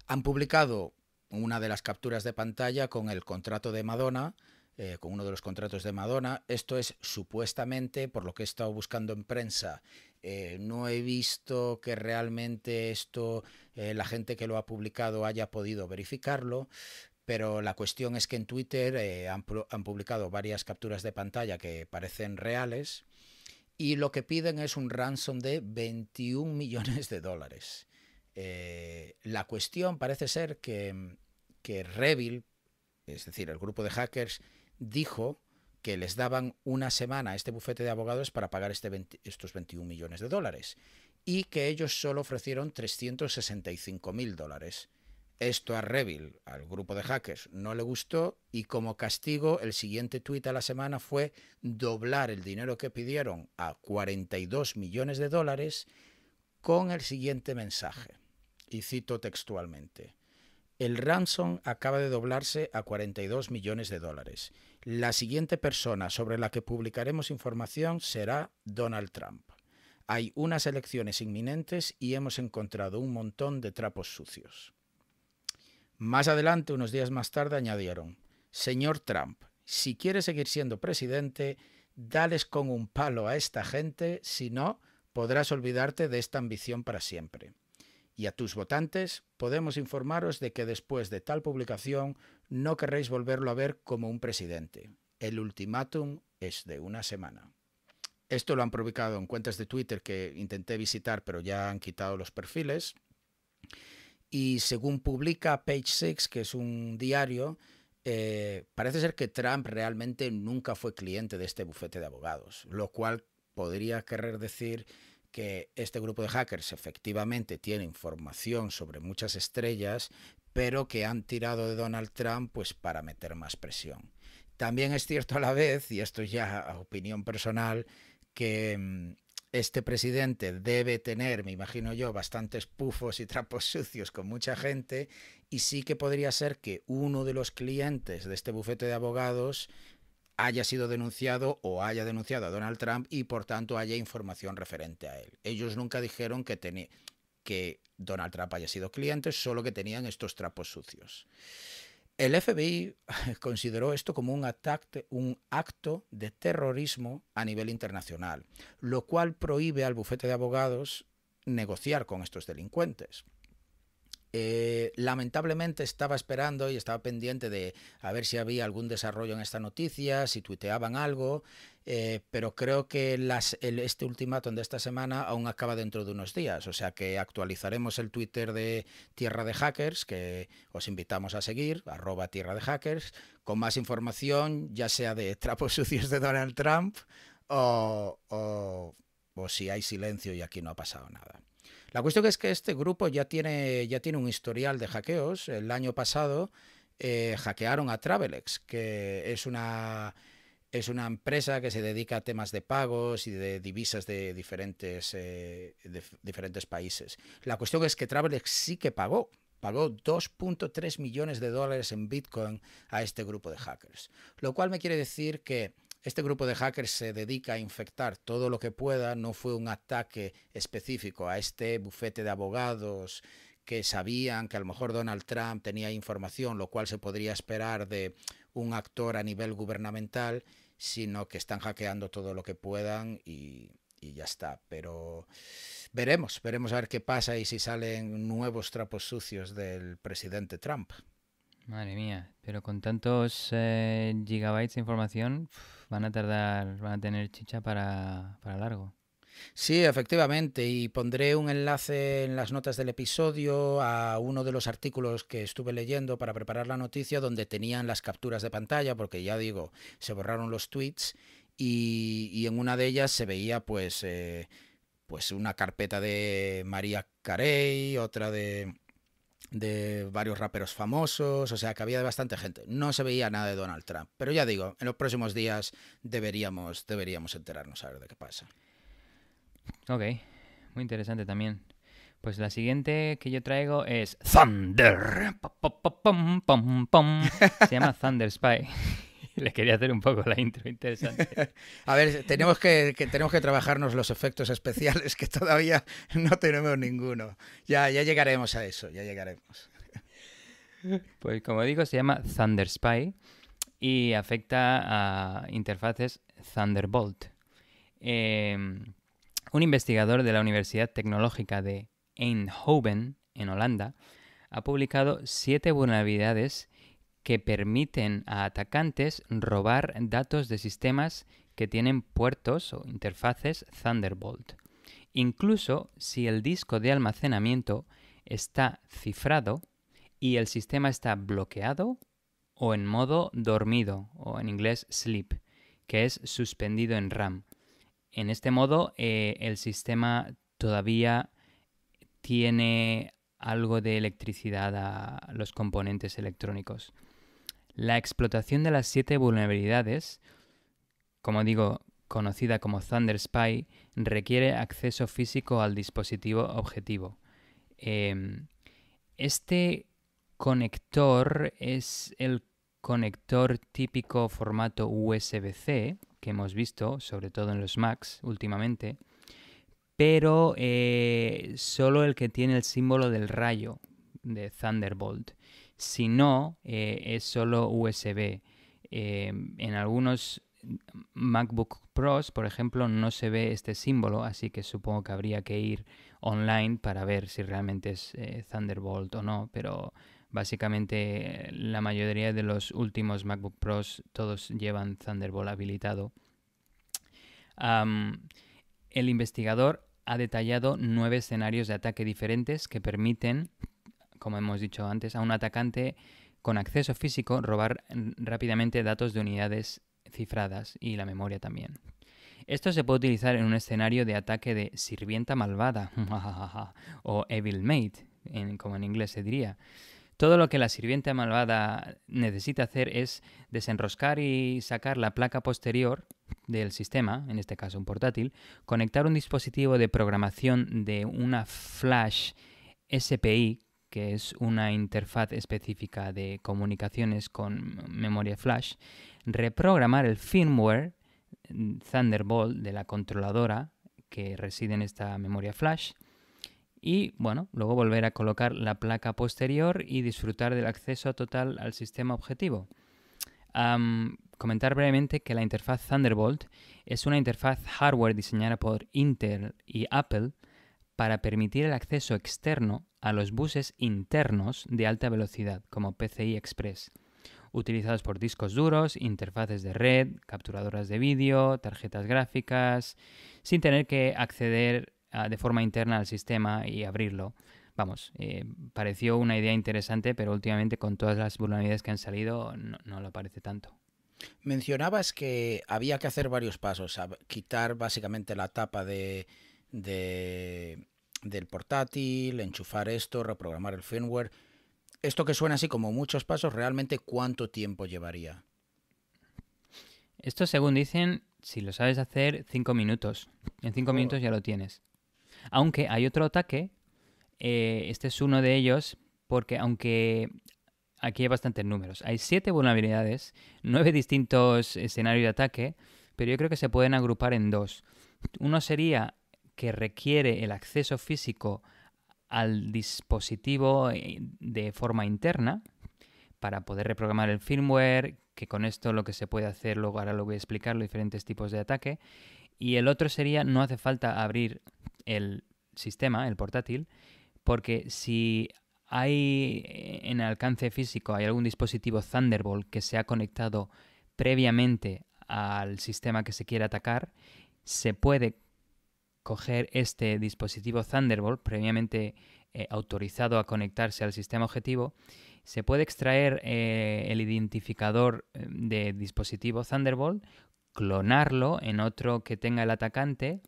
Han publicado una de las capturas de pantalla con el contrato de Madonna, eh, con uno de los contratos de Madonna. Esto es supuestamente, por lo que he estado buscando en prensa, eh, no he visto que realmente esto eh, la gente que lo ha publicado haya podido verificarlo. Pero la cuestión es que en Twitter han, han publicado varias capturas de pantalla que parecen reales y lo que piden es un ransom de 21 millones de dólares. Eh, la cuestión parece ser que, que Revil, es decir, el grupo de hackers, dijo que les daban una semana a este bufete de abogados para pagar este estos 21 millones de dólares y que ellos solo ofrecieron 365 mil dólares. Esto a Revil, al grupo de hackers, no le gustó y como castigo el siguiente tuit a la semana fue doblar el dinero que pidieron a 42 millones de dólares con el siguiente mensaje y cito textualmente, el ransom acaba de doblarse a 42 millones de dólares. La siguiente persona sobre la que publicaremos información será Donald Trump. Hay unas elecciones inminentes y hemos encontrado un montón de trapos sucios. Más adelante, unos días más tarde, añadieron, Señor Trump, si quieres seguir siendo presidente, dales con un palo a esta gente, si no, podrás olvidarte de esta ambición para siempre y a tus votantes, podemos informaros de que después de tal publicación no querréis volverlo a ver como un presidente. El ultimátum es de una semana. Esto lo han publicado en cuentas de Twitter que intenté visitar, pero ya han quitado los perfiles. Y según publica Page Six, que es un diario, eh, parece ser que Trump realmente nunca fue cliente de este bufete de abogados, lo cual podría querer decir que este grupo de hackers efectivamente tiene información sobre muchas estrellas, pero que han tirado de Donald Trump pues para meter más presión. También es cierto a la vez, y esto ya a opinión personal, que mm, este presidente debe tener, me imagino yo, bastantes pufos y trapos <laughs> sucios con mucha gente, y sí que podría ser que uno de los clientes de este bufete de abogados haya sido denunciado o haya denunciado a Donald Trump y por tanto haya información referente a él. Ellos nunca dijeron que, que Donald Trump haya sido cliente, solo que tenían estos trapos sucios. El FBI <laughs> consideró esto como un, un acto de terrorismo a nivel internacional, lo cual prohíbe al bufete de abogados negociar con estos delincuentes. Eh, lamentablemente estaba esperando y estaba pendiente de a ver si había algún desarrollo en esta noticia, si tuiteaban algo, eh, pero creo que este ultimátum de esta semana aún acaba dentro de unos días, o sea que actualizaremos el Twitter de Tierra de Hackers, que os invitamos a seguir, arroba Tierra de Hackers, con más información, ya sea de trapos <laughs> sucios de Donald Trump o si hay silencio y aquí no ha pasado nada. La cuestión es que este grupo ya tiene, ya tiene un historial de hackeos. El año pasado eh, hackearon a Travelex, que es una, es una empresa que se dedica a temas de pagos y de divisas de diferentes, eh, de diferentes países. La cuestión es que Travelex sí que pagó. Pagó 2.3 millones de dólares en Bitcoin a este grupo de hackers. Lo cual me quiere decir que este grupo de hackers se dedica a infectar todo lo que pueda. No fue un ataque específico a este bufete de abogados que sabían que a lo mejor Donald Trump tenía información, lo cual se podría esperar de un actor a nivel gubernamental, sino que están hackeando todo lo que puedan y, ya está. Pero veremos, veremos a ver qué pasa y si salen nuevos trapos sucios del presidente Trump. Madre mía, pero con tantos eh, gigabytes de información van a tardar, van a tener chicha para, para largo. Sí, efectivamente, y pondré un enlace en las notas del episodio a uno de los artículos que estuve leyendo para preparar la noticia donde tenían las capturas de pantalla, porque ya digo, se borraron los tweets y, y en una de ellas se veía pues, eh, pues una carpeta de María Carey, otra de de varios raperos famosos, o sea que había bastante gente. No se veía nada de Donald Trump, pero ya digo, en los próximos días deberíamos, deberíamos enterarnos a ver de qué pasa. Ok, muy interesante también. Pues la siguiente que yo traigo es Thunder. <laughs> Se llama Thunder Spy. Le quería hacer un poco la intro interesante. <laughs> A ver, tenemos que, tenemos que trabajarnos los efectos especiales, que todavía no tenemos ninguno. Ya, ya llegaremos a eso, ya llegaremos. Pues como digo, se llama Thunder Spy y afecta a interfaces Thunderbolt. Em, un investigador de la Universidad Tecnológica de Eindhoven, en Holanda, ha publicado siete vulnerabilidades que permiten a atacantes robar datos de sistemas que tienen puertos o interfaces Thunderbolt, incluso si el disco de almacenamiento está cifrado y el sistema está bloqueado o en modo dormido, o en inglés sleep, que es suspendido en RAM. En este modo, eh, el sistema todavía tiene algo de electricidad a los componentes electrónicos. La explotación de las siete vulnerabilidades, como digo, conocida como Thunder Spy, requiere acceso físico al dispositivo objetivo. Em, este conector es el conector típico formato USB-C que hemos visto, sobre todo en los Macs últimamente, pero eh, solo el que tiene el símbolo del rayo de Thunderbolt. Si no, eh, es solo USB. Eh, en algunos MacBook Pros, por ejemplo, no se ve este símbolo, así que supongo que habría que ir online para ver si realmente es eh, Thunderbolt o no, pero básicamente la mayoría de los últimos MacBook Pros todos llevan Thunderbolt habilitado. el investigador ha detallado nueve escenarios de ataque diferentes que permiten como hemos dicho antes, a un atacante con acceso físico robar rápidamente datos de unidades cifradas y la memoria también. Esto se puede utilizar en un escenario de ataque de sirvienta malvada <laughs> o evil mate, en, como en inglés se diría. Todo lo que la sirvienta malvada necesita hacer es desenroscar y sacar la placa posterior del sistema, en este caso un portátil, conectar un dispositivo de programación de una flash SPI que es una interfaz específica de comunicaciones con memoria flash, reprogramar el firmware mm, Thunderbolt de la controladora que reside en esta memoria flash y bueno, luego volver a colocar la placa posterior y disfrutar del acceso total al sistema objetivo. comentar brevemente que la interfaz Thunderbolt es una interfaz hardware diseñada por Intel y Apple para permitir el acceso externo a los buses internos de alta velocidad, como PCI Express, utilizados por discos duros, interfaces de red, capturadoras de vídeo, tarjetas gráficas, sin tener que acceder ah, de forma interna al sistema y abrirlo. Vamos, eh, pareció una idea interesante, pero últimamente con todas las vulnerabilidades que han salido no, lo parece tanto. Mencionabas que había que hacer varios pasos, quitar básicamente la tapa de del portátil, enchufar esto, reprogramar el firmware. Esto que suena así como muchos pasos, ¿realmente cuánto tiempo llevaría? Esto, según dicen, si lo sabes hacer, cinco minutos. En cinco oh. minutos ya lo tienes. Aunque hay otro ataque, eh, este es uno de ellos, porque aunque aquí hay bastantes números, hay siete vulnerabilidades, nueve distintos escenarios de ataque, pero yo creo que se pueden agrupar en dos. Uno sería que requiere el acceso físico al dispositivo eh, de forma interna para poder reprogramar el firmware, que con esto lo que se puede hacer, luego ahora lo voy a explicar, los diferentes tipos de ataque. Y el otro sería, no hace falta abrir el sistema, el portátil, porque si hay eh, en alcance físico, hay algún dispositivo Thunderbolt que se ha conectado previamente al sistema que se quiere atacar, se puede coger este dispositivo Thunderbolt previamente eh, autorizado a conectarse al sistema objetivo, se puede extraer eh, el identificador eh, de dispositivo Thunderbolt, clonarlo en otro que tenga el atacante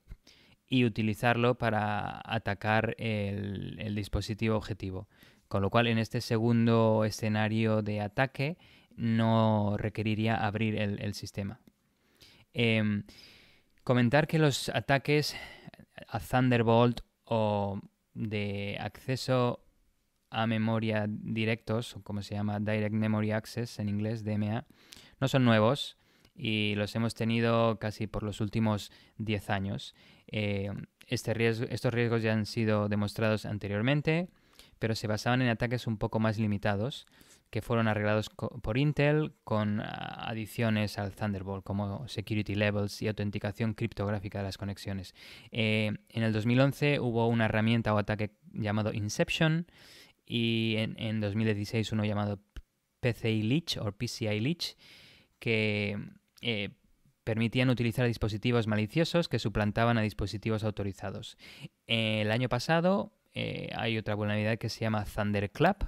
y utilizarlo para atacar el, dispositivo objetivo. Con lo cual, en este segundo escenario de ataque, no requeriría abrir el, sistema. Em, comentar que los ataques a Thunderbolt o de acceso a memoria directos, o como se llama Direct Memory Access en inglés, DMA, no son nuevos y los hemos tenido casi por los últimos 10 años. Eh, este estos riesgos ya han sido demostrados anteriormente, pero se basaban en ataques un poco más limitados que fueron arreglados por Intel con ah, adiciones al Thunderbolt como security levels y autenticación criptográfica de las conexiones. Eh, en el 2011 hubo una herramienta o ataque llamado Inception y en, 2016 uno llamado PCI Leech o PCI Leech que eh, permitían utilizar dispositivos maliciosos que suplantaban a dispositivos autorizados. el año pasado eh, hay otra vulnerabilidad que se llama Thunderclap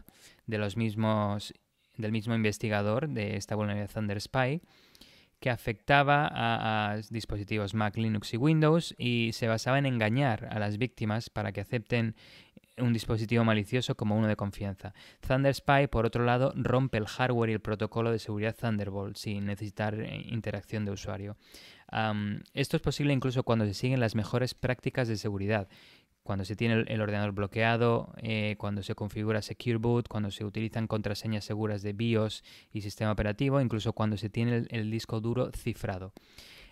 de los mismos, del mismo investigador de esta vulnerabilidad Spy, que afectaba a, dispositivos Mac, Linux y Windows y se basaba en engañar a las víctimas para que acepten un dispositivo malicioso como uno de confianza. Thunder Spy, por otro lado, rompe el hardware y el protocolo de seguridad Thunderbolt sin necesitar eh, interacción de usuario. esto es posible incluso cuando se siguen las mejores prácticas de seguridad cuando se tiene el ordenador bloqueado, eh, cuando se configura Secure Boot, cuando se utilizan contraseñas seguras de BIOS y sistema operativo, incluso cuando se tiene el, disco duro cifrado.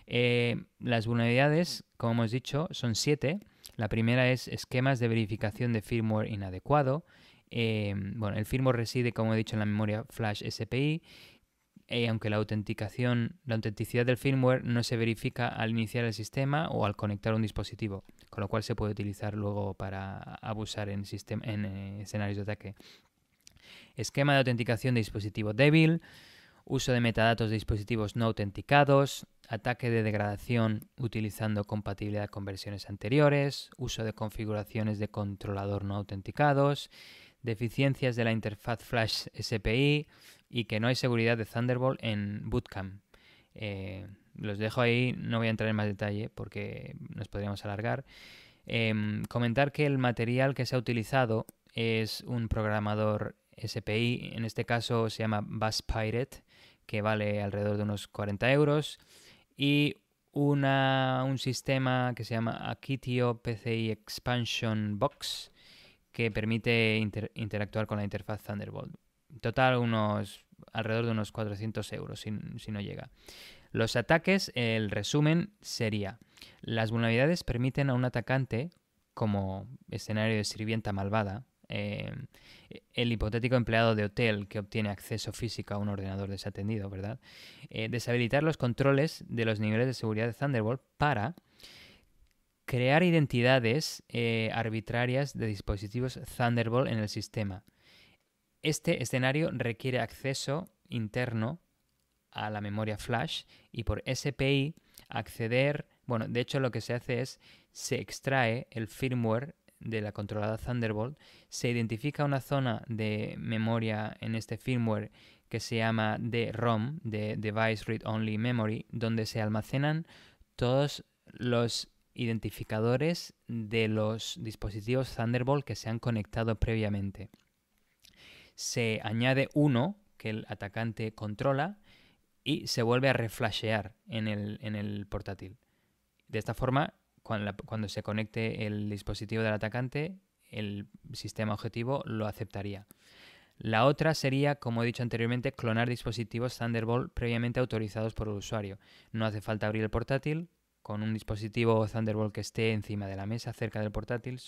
Eh, las vulnerabilidades, como hemos dicho, son siete. La primera es esquemas de verificación de firmware inadecuado. Eh, bueno, el firmware reside, como he dicho, en la memoria flash SPI y eh, aunque la autenticación, la autenticidad del firmware no se verifica al iniciar el sistema o al conectar un dispositivo, con lo cual se puede utilizar luego para abusar en, en eh, escenarios de ataque. Esquema de autenticación de dispositivo débil, uso de metadatos de dispositivos no autenticados, ataque de degradación utilizando compatibilidad con versiones anteriores, uso de configuraciones de controlador no autenticados, deficiencias de la interfaz Flash SPI, y que no hay seguridad de Thunderbolt en Bootcamp. Eh, los dejo ahí, no voy a entrar en más detalle porque nos podríamos alargar. Em, comentar que el material que se ha utilizado es un programador SPI, en este caso se llama Pirate que vale alrededor de unos 40 euros, y una, un sistema que se llama Akitio PCI Expansion Box, que permite interactuar con la interfaz Thunderbolt. Total, unos alrededor de unos 400 euros si, no llega. Los ataques, el resumen sería, las vulnerabilidades permiten a un atacante, como escenario de sirvienta malvada, eh, el hipotético empleado de hotel que obtiene acceso físico a un ordenador desatendido, ¿verdad? Eh, deshabilitar los controles de los niveles de seguridad de Thunderbolt para crear identidades eh, arbitrarias de dispositivos Thunderbolt en el sistema. Este escenario requiere acceso interno a la memoria flash y por SPI acceder, bueno, de hecho lo que se hace es se extrae el firmware de la controlada Thunderbolt, se identifica una zona de memoria en este firmware que se llama DROM, de Device Read Only Memory, donde se almacenan todos los identificadores de los dispositivos Thunderbolt que se han conectado previamente se añade uno que el atacante controla y se vuelve a reflashear en el, portátil. De esta forma, cuando, cuando, se conecte el dispositivo del atacante, el sistema objetivo lo aceptaría. La otra sería, como he dicho anteriormente, clonar dispositivos Thunderbolt previamente autorizados por el usuario. No hace falta abrir el portátil. Con un dispositivo Thunderbolt que esté encima de la mesa, cerca del portátil,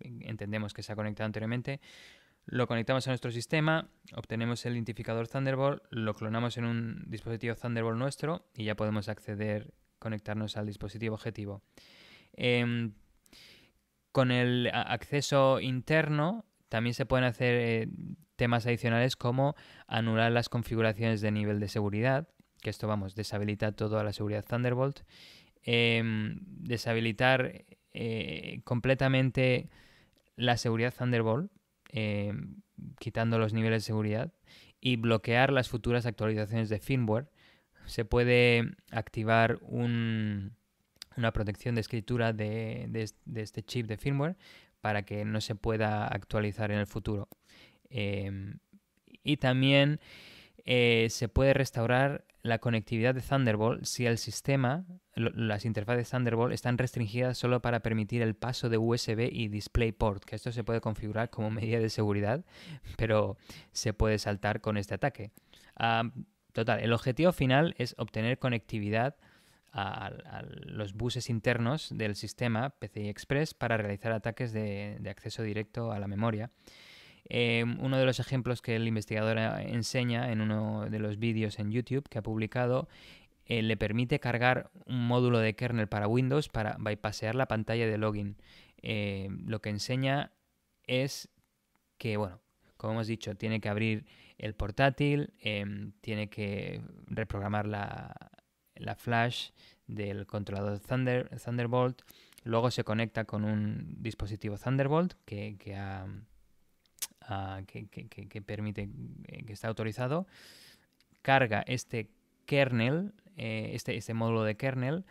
entendemos que se ha conectado anteriormente, lo conectamos a nuestro sistema, obtenemos el identificador Thunderbolt, lo clonamos en un dispositivo Thunderbolt nuestro y ya podemos acceder, conectarnos al dispositivo objetivo. Em, con el acceso interno también se pueden hacer eh, temas adicionales como anular las configuraciones de nivel de seguridad, que esto vamos, deshabilita toda la seguridad Thunderbolt, em, deshabilitar eh, completamente la seguridad Thunderbolt eh, quitando los niveles de seguridad, y bloquear las futuras actualizaciones de firmware. Se puede activar un, una protección de escritura de, este chip de firmware para que no se pueda actualizar en el futuro. Em, y también eh, se puede restaurar la conectividad de Thunderbolt si el sistema, las interfaces Thunderbolt están restringidas solo para permitir el paso de USB y DisplayPort, que esto se puede configurar como <laughs> medida de seguridad, pero se puede saltar con este ataque. total, el objetivo final es obtener conectividad a, los buses internos del sistema PCI Express para realizar ataques de acceso directo a la memoria. Em, uno de los ejemplos que el investigador eh, enseña en uno de los vídeos en YouTube que ha publicado eh, le permite cargar un módulo de kernel para Windows para bypassear la pantalla de login. Eh, lo que enseña es que, bueno, como hemos dicho, tiene que abrir el portátil, em, tiene que reprogramar la, flash del controlador Thunder, Thunderbolt, luego se conecta con un dispositivo Thunderbolt que ha Ah, que, permite, mm, eh, que está autorizado, carga este kernel, eh, este, este módulo de kernel,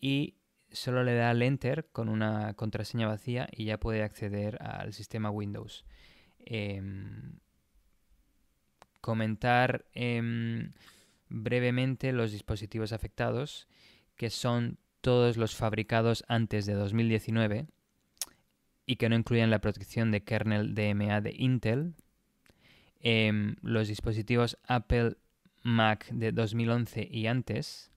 y solo le da al enter con una contraseña vacía y ya puede acceder al sistema Windows. Em, comentar em, brevemente los dispositivos afectados, que son todos los fabricados antes de 2019 y que no incluyen la protección de kernel DMA de Intel. Em, los dispositivos Apple Mac de 2011 y antes,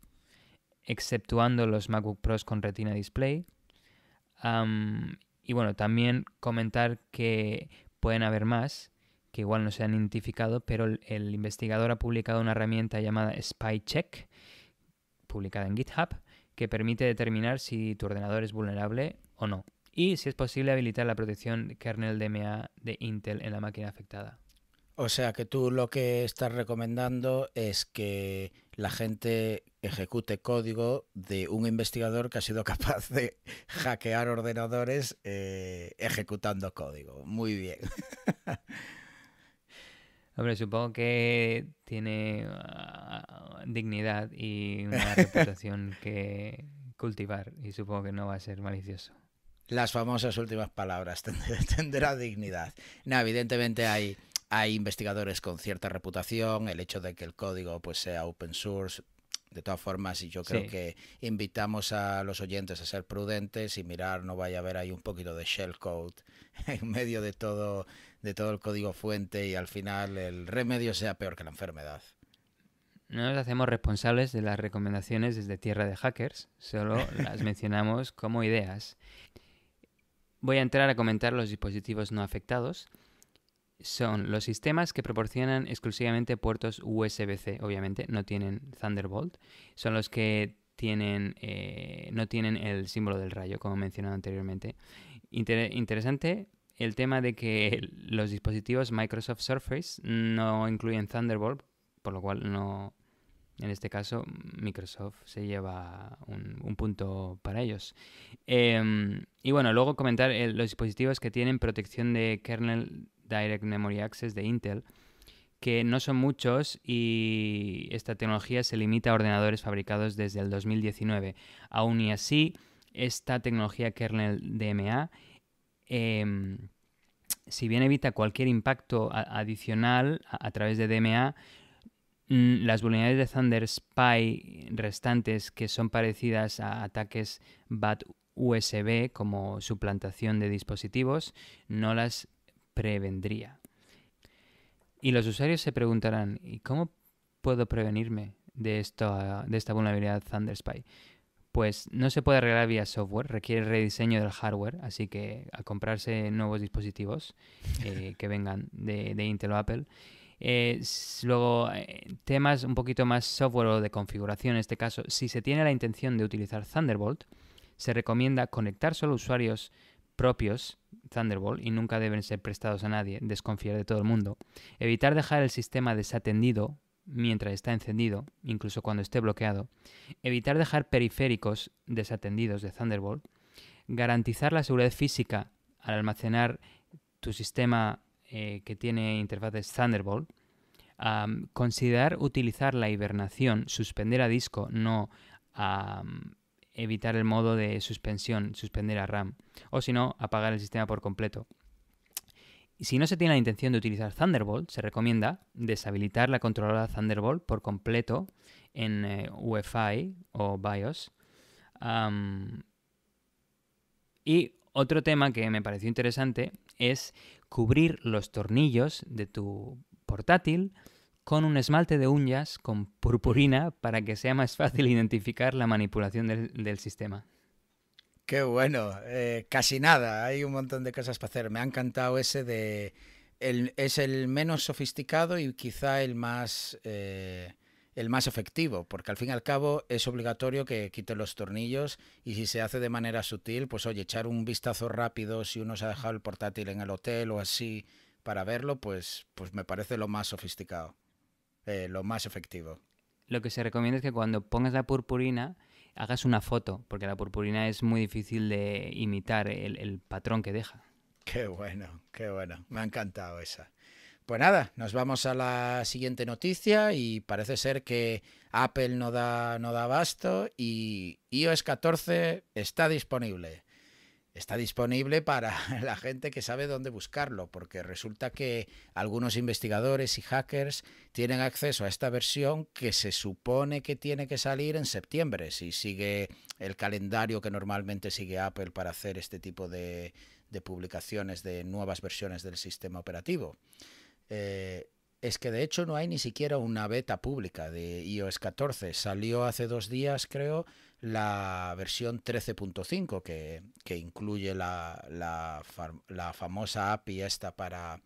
exceptuando los MacBook Pros con Retina Display. y bueno, también comentar que pueden haber más, que igual no se han identificado, pero el investigador ha publicado una herramienta llamada SpyCheck, publicada en GitHub, que permite determinar si tu ordenador es vulnerable o no y, si es posible, habilitar la protección kernel DMA de Intel en la máquina afectada. O sea que tú lo que estás recomendando es que la gente ejecute código de un investigador que ha sido <laughs> capaz de hackear ordenadores eh, ejecutando código. Muy bien. <laughs> Hombre, supongo que tiene ah, dignidad y una <laughs> reputación que cultivar y supongo que no va a ser malicioso las famosas últimas palabras, <laughs> tendrá dignidad. No, evidentemente hay, hay investigadores con cierta reputación, el hecho de que el código pues, sea open source, de todas formas, y yo creo que invitamos a los oyentes a ser prudentes y mirar, no vaya a haber ahí un poquito de shellcode <laughs> en medio de todo, de todo el código fuente y al final el remedio sea peor que la enfermedad. No nos hacemos responsables de las recomendaciones desde Tierra de Hackers, solo las <laughs> mencionamos como ideas. Voy a entrar a comentar los dispositivos no afectados. Son los sistemas que proporcionan exclusivamente puertos USB-C, obviamente, no tienen Thunderbolt. Son los que tienen, eh, no tienen el símbolo del rayo, como mencionado anteriormente. interesante el tema de que los dispositivos Microsoft Surface no incluyen Thunderbolt, por lo cual no, en este caso, Microsoft se lleva un, punto para ellos. Em, y bueno, luego comentar eh, los dispositivos que tienen protección de kernel Direct Memory Access de Intel, que no son muchos y esta tecnología se limita a ordenadores fabricados desde el 2019. Aún y así, esta tecnología kernel DMA, em, si bien evita cualquier impacto adicional a través de DMA, Mm, las vulnerabilidades de Thunder Spy restantes que son parecidas a ataques BAT USB como suplantación de dispositivos no las prevendría. Y los usuarios se preguntarán, ¿y cómo puedo prevenirme de, esto, de esta vulnerabilidad Thunder Spy? Pues no se puede arreglar vía software, requiere rediseño del hardware, así que a comprarse nuevos dispositivos eh, que vengan de, de Intel o Apple. Eh, luego, eh, temas un poquito más software o de configuración en este caso. Si se tiene la intención de utilizar Thunderbolt, se recomienda conectar solo usuarios propios Thunderbolt y nunca deben ser prestados a nadie, desconfiar de todo el mundo, evitar dejar el sistema desatendido mientras está encendido, incluso cuando esté bloqueado, evitar dejar periféricos desatendidos de Thunderbolt, garantizar la seguridad física al almacenar tu sistema eh, que tiene interfaces Thunderbolt, considerar utilizar la hibernación, suspender a disco, no evitar el modo de suspensión, suspender a RAM, o si no, apagar el sistema por completo. Si no se tiene la intención de utilizar Thunderbolt, se recomienda deshabilitar la controladora Thunderbolt por completo en eh, wi UEFI o BIOS. y otro tema que me pareció interesante es cubrir los tornillos de tu portátil con un esmalte de uñas con purpurina para que sea más fácil identificar la manipulación del, sistema. Qué bueno, eh, casi nada, hay un montón de cosas para hacer. Me ha encantado ese de... es el menos sofisticado y quizá el más... Eh, el más efectivo, porque al fin y al cabo es obligatorio que quite los tornillos y si se hace de manera sutil, pues oye, echar un vistazo rápido si uno se ha dejado el portátil en el hotel o así para verlo, pues, pues me parece lo más sofisticado, eh, lo más efectivo. Lo que se recomienda es que cuando pongas la purpurina hagas una foto, porque la purpurina es muy difícil de imitar el, el patrón que deja. Qué bueno, qué bueno, me ha encantado esa. Pues nada, nos vamos a la siguiente noticia y parece ser que Apple no da, no da abasto y iOS 14 está disponible. Está disponible para <laughs> la gente que sabe dónde buscarlo, porque resulta que algunos investigadores y hackers tienen acceso a esta versión que se supone que tiene que salir en septiembre, si sigue el calendario que normalmente sigue Apple para hacer este tipo de, de publicaciones de nuevas versiones del sistema operativo. Eh, es que de hecho no hay ni siquiera una beta pública de iOS 14. Salió hace dos días, creo, la versión 13.5 que, incluye la, famosa API esta para,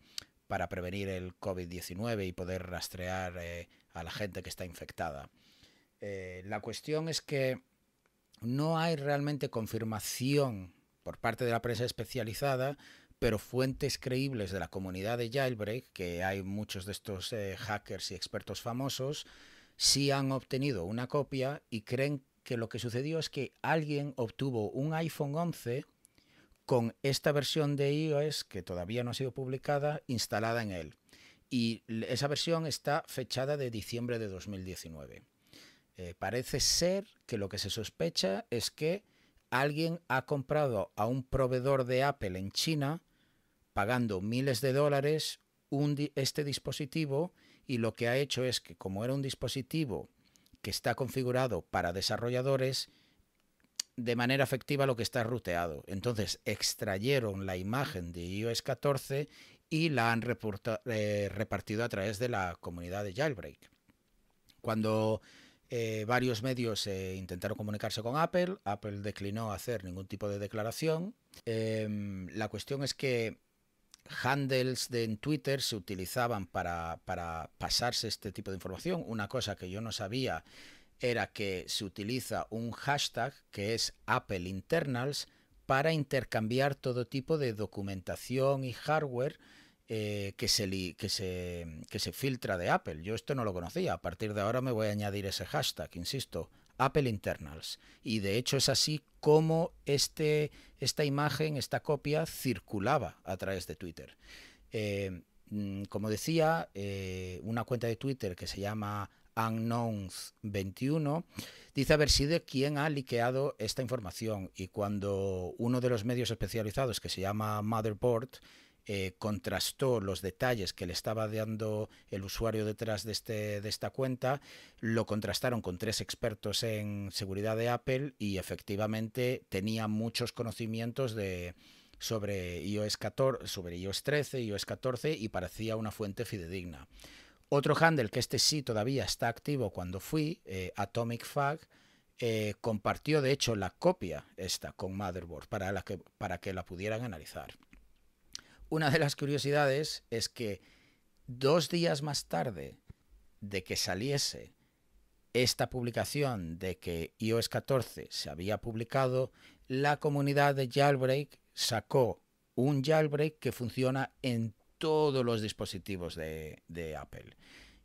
prevenir el COVID-19 y poder rastrear eh, a la gente que está infectada. Eh, la cuestión es que no hay realmente confirmación por parte de la prensa especializada pero fuentes creíbles de la comunidad de Jailbreak, que hay muchos de estos eh, hackers y expertos famosos, sí han obtenido una copia y creen que lo que sucedió es que alguien obtuvo un iPhone 11 con esta versión de iOS que todavía no ha sido publicada instalada en él. Y esa versión está fechada de diciembre de 2019. Eh, parece ser que lo que se sospecha es que alguien ha comprado a un proveedor de Apple en China pagando miles de dólares este dispositivo y lo que ha hecho es que como era un dispositivo que está configurado para desarrolladores, de manera efectiva lo que está ruteado. Entonces extrayeron la imagen de iOS 14 y la han eh, repartido a través de la comunidad de Jailbreak. Cuando eh, varios medios eh, intentaron comunicarse con Apple, Apple declinó hacer ningún tipo de declaración. Em, la cuestión es que handles de, en Twitter se utilizaban para, para pasarse este tipo de información. Una cosa que yo no sabía era que se utiliza un hashtag que es Apple Internals para intercambiar todo tipo de documentación y hardware eh, que, se que, se, filtra de Apple. Yo esto no lo conocía. A partir de ahora me voy a añadir ese hashtag, insisto, Apple Internals. Y de hecho es así como este, esta imagen, esta copia, circulaba a través de Twitter. Eh, mm, como decía, eh, una cuenta de Twitter que se llama Unknowns21 dice haber sido quien ha liqueado esta información y cuando uno de los medios especializados que se llama Motherboard eh, contrastó los detalles que le estaba dando el usuario detrás de, este, de esta cuenta, lo contrastaron con tres expertos en seguridad de Apple y efectivamente tenía muchos conocimientos sobre iOS 14, sobre iOS 13, iOS 14 y parecía una fuente fidedigna. Otro handle que este sí todavía está activo cuando fui, eh, Atomic Fag, eh, compartió de hecho la copia esta con Motherboard para, que, para que la pudieran analizar una de las curiosidades es que dos días más tarde de que saliese esta publicación de que iOS 14 se había publicado, la comunidad de Jailbreak sacó un jailbreak que funciona en todos los dispositivos de, de Apple.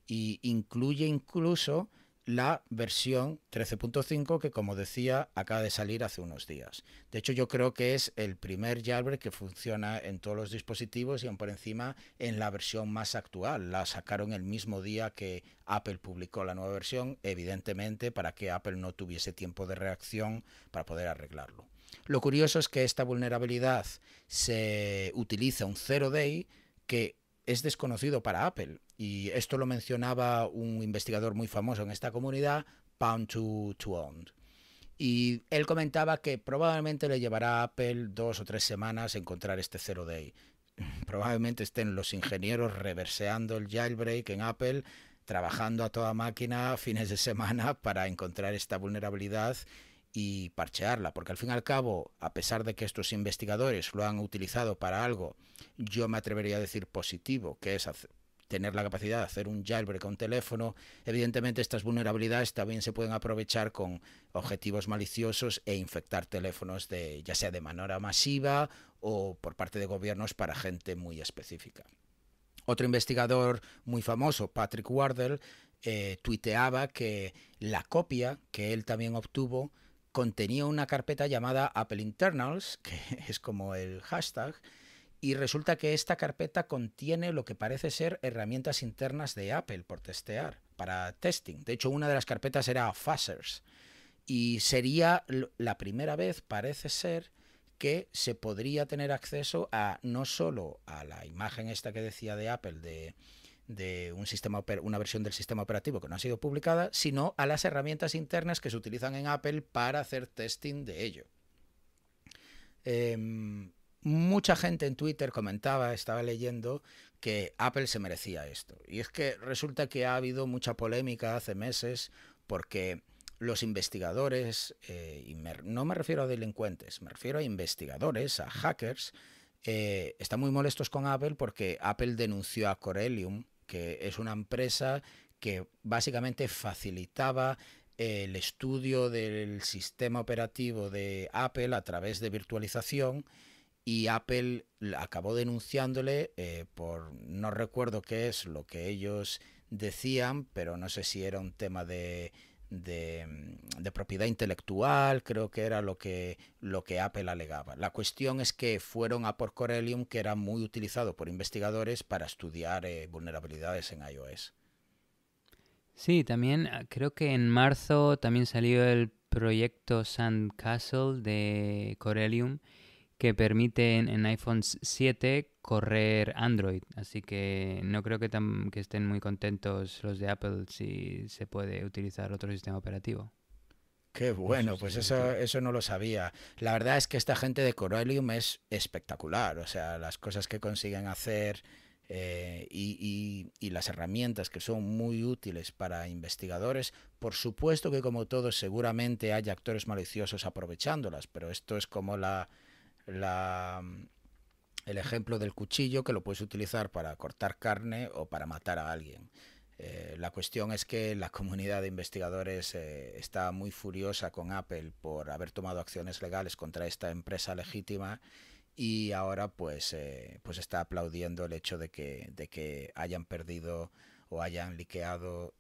Y incluye incluso la versión 13.5 que como decía acaba de salir hace unos días. De hecho yo creo que es el primer jailbreak que funciona en todos los dispositivos y aún por encima en la versión más actual. La sacaron el mismo día que Apple publicó la nueva versión, evidentemente para que Apple no tuviese tiempo de reacción para poder arreglarlo. Lo curioso es que esta vulnerabilidad se utiliza un 0 day que es desconocido para Apple. Y esto lo mencionaba un investigador muy famoso en esta comunidad, Pound to, owned Y él comentaba que probablemente le llevará a Apple dos o tres semanas encontrar este Zero Day. <laughs> Probablemente estén los ingenieros reverseando el jailbreak en Apple, trabajando a toda máquina fines de semana <laughs> para encontrar esta vulnerabilidad y parchearla, porque al fin y al cabo, a pesar de que estos investigadores lo han utilizado para algo, yo me atrevería a decir positivo, que es tener la capacidad de hacer un jailbreak a un teléfono. Evidentemente, estas vulnerabilidades también se pueden aprovechar con objetivos maliciosos e infectar teléfonos de ya sea de manera masiva o por parte de gobiernos para gente muy específica. Otro investigador muy famoso, Patrick Wardell, eh, tuiteaba que la copia que él también obtuvo contenía una carpeta llamada Apple Internals, <laughs> que es como el hashtag, y resulta que esta carpeta contiene lo que parece ser herramientas internas de Apple por testear, para testing. De hecho, una de las carpetas era Fuzzers. Y sería la primera vez, parece ser, que se podría tener acceso a no solo a la imagen esta que decía de Apple de de un sistema, una versión del sistema operativo que no ha sido publicada, sino a las herramientas internas que se utilizan en Apple para hacer testing de ello. Em, mucha gente en Twitter comentaba, estaba leyendo, que Apple se merecía esto. Y es que resulta que ha habido mucha polémica hace meses porque los investigadores, eh, y no me refiero a delincuentes, me refiero a investigadores, a hackers, eh, están muy molestos con Apple porque Apple denunció a Corellium que es una empresa que básicamente facilitaba eh, el estudio del sistema operativo de Apple a través de virtualización y Apple acabó denunciándole eh, por no recuerdo qué es lo que ellos decían, pero no sé si era un tema de Mm, de, propiedad intelectual, creo que era lo que, lo que Apple alegaba. La cuestión es que fueron a por Corellium, que era muy utilizado por investigadores para estudiar eh, vulnerabilidades en iOS. Sí, también ah, creo que en marzo también salió el proyecto Sandcastle de Corellium, que permiten en iPhone 7 correr Android. Así que no creo que, estén muy contentos los de Apple si se puede utilizar otro sistema operativo. Qué bueno, pues eso, eso no lo sabía. La verdad es que esta gente de Corellium es espectacular, o sea, las cosas que consiguen hacer eh, y, y, y, las herramientas que son muy útiles para investigadores, por supuesto que como todos seguramente hay actores maliciosos aprovechándolas, pero esto es como la, la, el ejemplo del cuchillo que lo puedes utilizar para cortar carne o para matar a alguien. Eh, la cuestión es que la comunidad de investigadores eh, está muy furiosa con Apple por haber tomado acciones legales contra esta empresa legítima y ahora pues, eh, pues está aplaudiendo el hecho de que, de que hayan perdido o hayan liqueado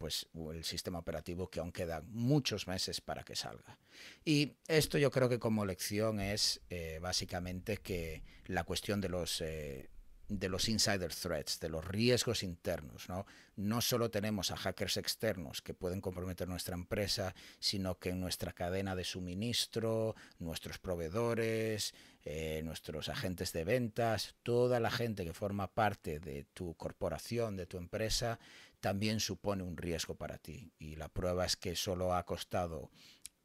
pues el sistema operativo que aún quedan muchos meses para que salga. Y esto yo creo que como lección es eh, básicamente que la cuestión de los... Eh, de los insider threats, de los riesgos internos. ¿no? no solo tenemos a hackers externos que pueden comprometer nuestra empresa, sino que en nuestra cadena de suministro, nuestros proveedores, eh, nuestros agentes de ventas, toda la gente que forma parte de tu corporación, de tu empresa, también supone un riesgo para ti. Y la prueba es que solo ha costado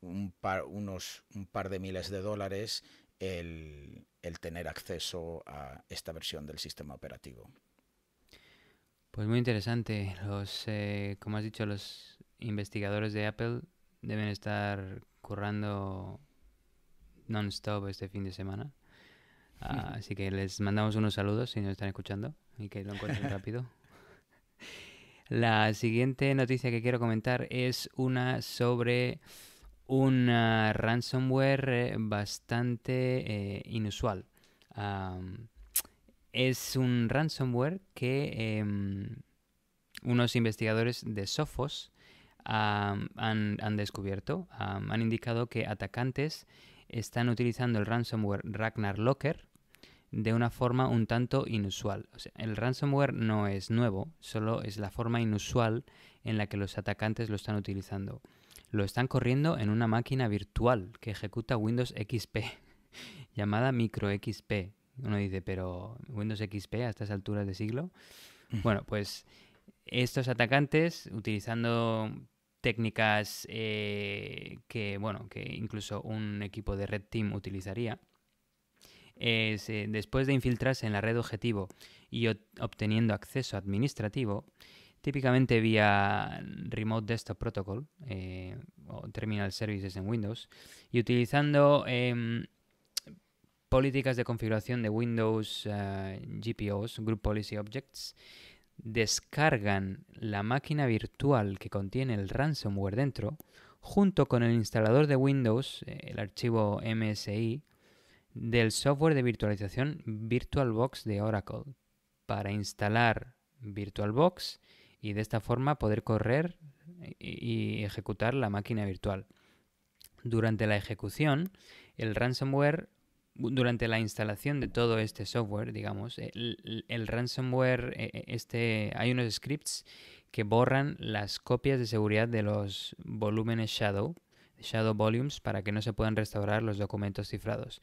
un par, unos, un par de miles de dólares el, tener acceso a esta versión del sistema operativo. Pues muy interesante. Los, eh, como has dicho, los investigadores de Apple deben estar currando non-stop este fin de semana. <laughs> así que les mandamos unos saludos si nos están escuchando y que lo encuentren rápido. <laughs> La siguiente noticia que quiero comentar es una sobre un ransomware eh, bastante eh, inusual. es un ransomware que em, unos investigadores de Sophos han, descubierto. han indicado que atacantes están utilizando el ransomware Ragnar Locker de una forma un tanto inusual. el ransomware no es nuevo, solo es la forma inusual en la que los atacantes lo están utilizando. Lo están corriendo en una máquina virtual que ejecuta Windows XP, <laughs> llamada Micro XP. Uno dice, pero Windows XP a estas alturas de siglo. Mm. Bueno, pues estos atacantes, utilizando técnicas eh, que, bueno, que incluso un equipo de Red Team utilizaría, eh, después de infiltrarse en la red objetivo y obteniendo acceso administrativo, típicamente vía Remote Desktop Protocol eh, o Terminal Services en Windows, y utilizando em, políticas de configuración de Windows eh, GPOs, Group Policy Objects, descargan la máquina virtual que contiene el ransomware dentro, junto con el instalador de Windows, el archivo MSI, del software de virtualización VirtualBox de Oracle para instalar VirtualBox y de esta forma poder correr y ejecutar la máquina virtual. Durante la ejecución, el ransomware, durante la instalación de todo este software, digamos, e, el, ransomware, e, e, este, hay unos scripts que borran las copias de seguridad de los volúmenes Shadow, Shadow Volumes, para que no se puedan restaurar los documentos cifrados.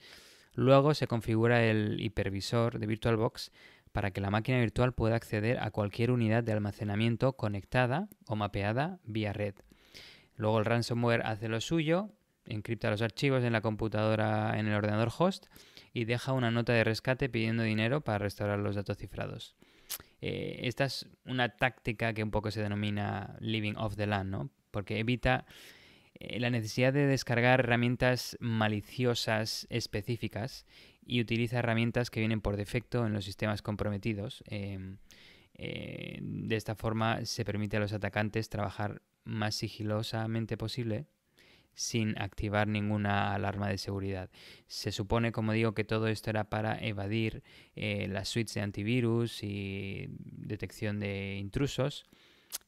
Luego se configura el hipervisor de VirtualBox para que la máquina virtual pueda acceder a cualquier unidad de almacenamiento conectada o mapeada vía red. Luego el ransomware hace lo suyo, encripta los archivos en la computadora en el ordenador host y deja una nota de rescate pidiendo dinero para restaurar los datos cifrados. Eh, esta es una táctica que un poco se denomina living off the land, ¿no? porque evita eh, la necesidad de descargar herramientas maliciosas específicas y utiliza herramientas que vienen por defecto en los sistemas comprometidos. Em, eh, de esta forma se permite a los atacantes trabajar más sigilosamente posible sin activar ninguna alarma de seguridad. Se supone, como digo, que todo esto era para evadir eh, las suites de antivirus y detección de intrusos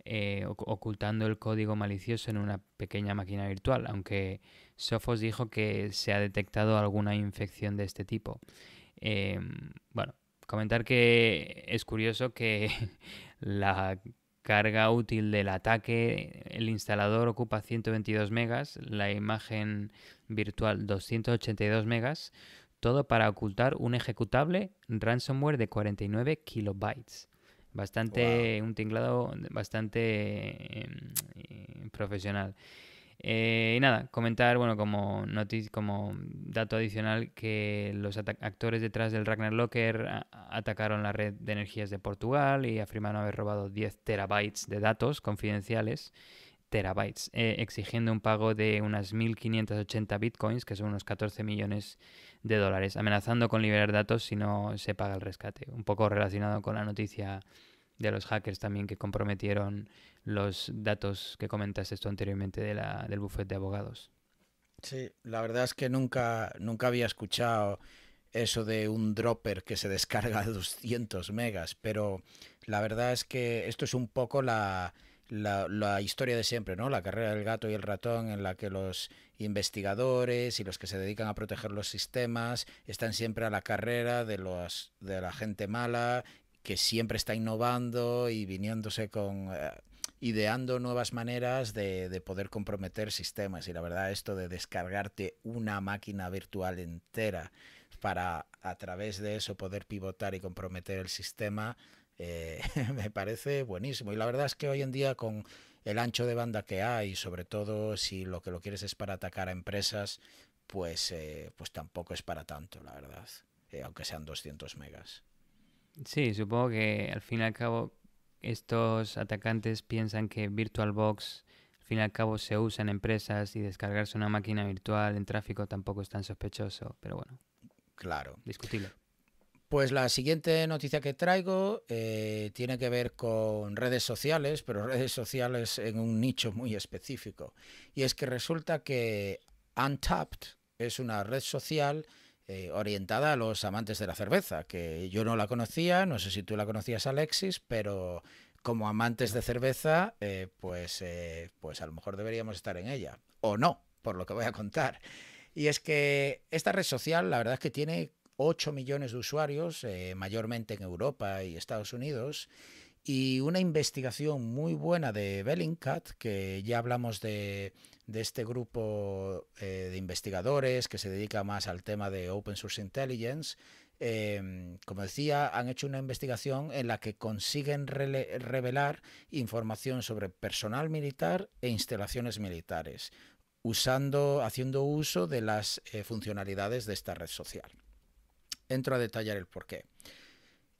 eh, ocultando el código malicioso en una pequeña máquina virtual, aunque Sophos dijo que se ha detectado alguna infección de este tipo. Em, bueno, comentar que es curioso que <laughs> la carga útil del ataque, el instalador ocupa 122 megas, la imagen virtual 282 megas, todo para ocultar un ejecutable ransomware de 49 kilobytes. Bastante, un tinglado bastante em, eh, profesional. Eh, y nada, comentar, bueno, como, como dato adicional, que los actores detrás del Ragnar Locker atacaron la red de energías de Portugal y afirmaron haber robado 10 terabytes de datos confidenciales terabytes, eh, exigiendo un pago de unas 1.580 bitcoins, que son unos 14 millones de dólares, amenazando con liberar datos si no se paga el rescate. Un poco relacionado con la noticia de los hackers también que comprometieron los datos que comentaste esto anteriormente de la, del buffet de abogados. Sí, la verdad es que nunca, nunca había escuchado eso de un dropper que se descarga a 200 megas, pero la verdad es que esto es un poco la, la, historia de siempre, ¿no? La carrera del gato y el ratón en la que los investigadores y los que se dedican a proteger los sistemas están siempre a la carrera de, los, de la gente mala que siempre está innovando y viniéndose con... Eh, ideando nuevas maneras de, de, poder comprometer sistemas. Y la verdad, esto de descargarte una máquina virtual entera para a través de eso poder pivotar y comprometer el sistema, eh, <laughs> me parece buenísimo. Y la verdad es que hoy en día con el ancho de banda que hay, sobre todo si lo que lo quieres es para atacar a empresas, pues, eh, pues tampoco es para tanto, la verdad, eh, aunque sean 200 megas. Sí, supongo que al fin y al cabo estos atacantes piensan que VirtualBox al fin y al cabo se usa en empresas y descargarse una máquina virtual en tráfico tampoco es tan sospechoso, pero bueno. Claro. Discutible. Pues la siguiente noticia que traigo eh, tiene que ver con redes sociales, pero redes sociales en un nicho muy específico. Y es que resulta que Untapped es una red social eh, orientada a los amantes de la cerveza, que yo no la conocía, no sé si tú la conocías Alexis, pero como amantes de cerveza, eh, pues, pues a lo mejor deberíamos estar en ella, o no, por lo que voy a contar. Y es que esta red social, la verdad es que tiene 8 millones de usuarios, eh, mayormente en Europa y Estados Unidos, y una investigación muy buena de Bellingcat, que ya hablamos de, este grupo eh, de investigadores que se dedica más al tema de Open Source Intelligence. Em, como decía, han hecho una investigación en la que consiguen revelar información sobre personal militar e instalaciones militares, usando, haciendo uso de las eh, funcionalidades de esta red social entro a detallar el porqué.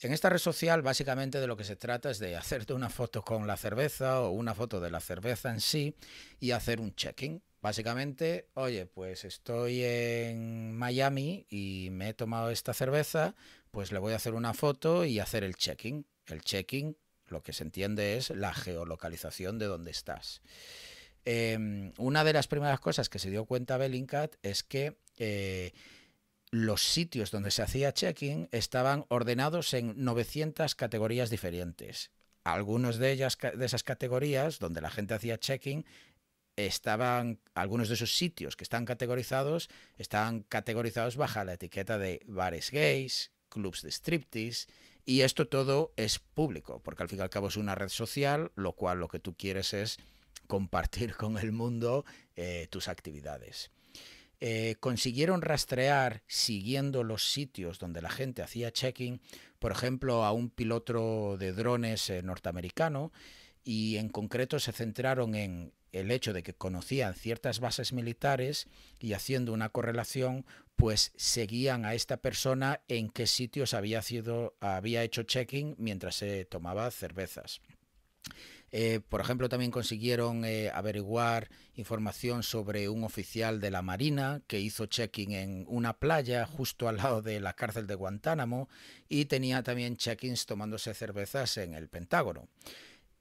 En esta red social básicamente de lo que se trata es de hacerte una foto con la cerveza o una foto de la cerveza en sí y hacer un check-in. Básicamente, oye, pues estoy en Miami y me he tomado esta cerveza, pues le voy a hacer una foto y hacer el check-in. El check-in, lo que se entiende es la geolocalización de dónde estás. Em, una de las primeras cosas que se dio cuenta Bellingcat es que... Eh, los sitios donde se hacía check-in estaban ordenados en 900 categorías diferentes. Algunos de ellas de esas categorías donde la gente hacía check-in estaban algunos de esos sitios que están categorizados están categorizados bajo la etiqueta de bares gays, clubs de striptease y esto todo es público, porque al fin y al cabo es una red social, lo cual lo que tú quieres es compartir <laughs> con el mundo eh, tus actividades. Eh, consiguieron rastrear, siguiendo los sitios donde la gente hacía checking por ejemplo, a un piloto de drones eh, norteamericano y en concreto se centraron en el hecho de que conocían ciertas bases militares y haciendo una correlación, pues seguían a esta persona en qué sitios había, sido, había hecho checking mientras se tomaba cervezas. Eh, por ejemplo, también consiguieron eh, averiguar información sobre un oficial de la Marina que hizo check-in en una playa justo al lado de la cárcel de Guantánamo y tenía también check-ins tomándose cervezas en el Pentágono.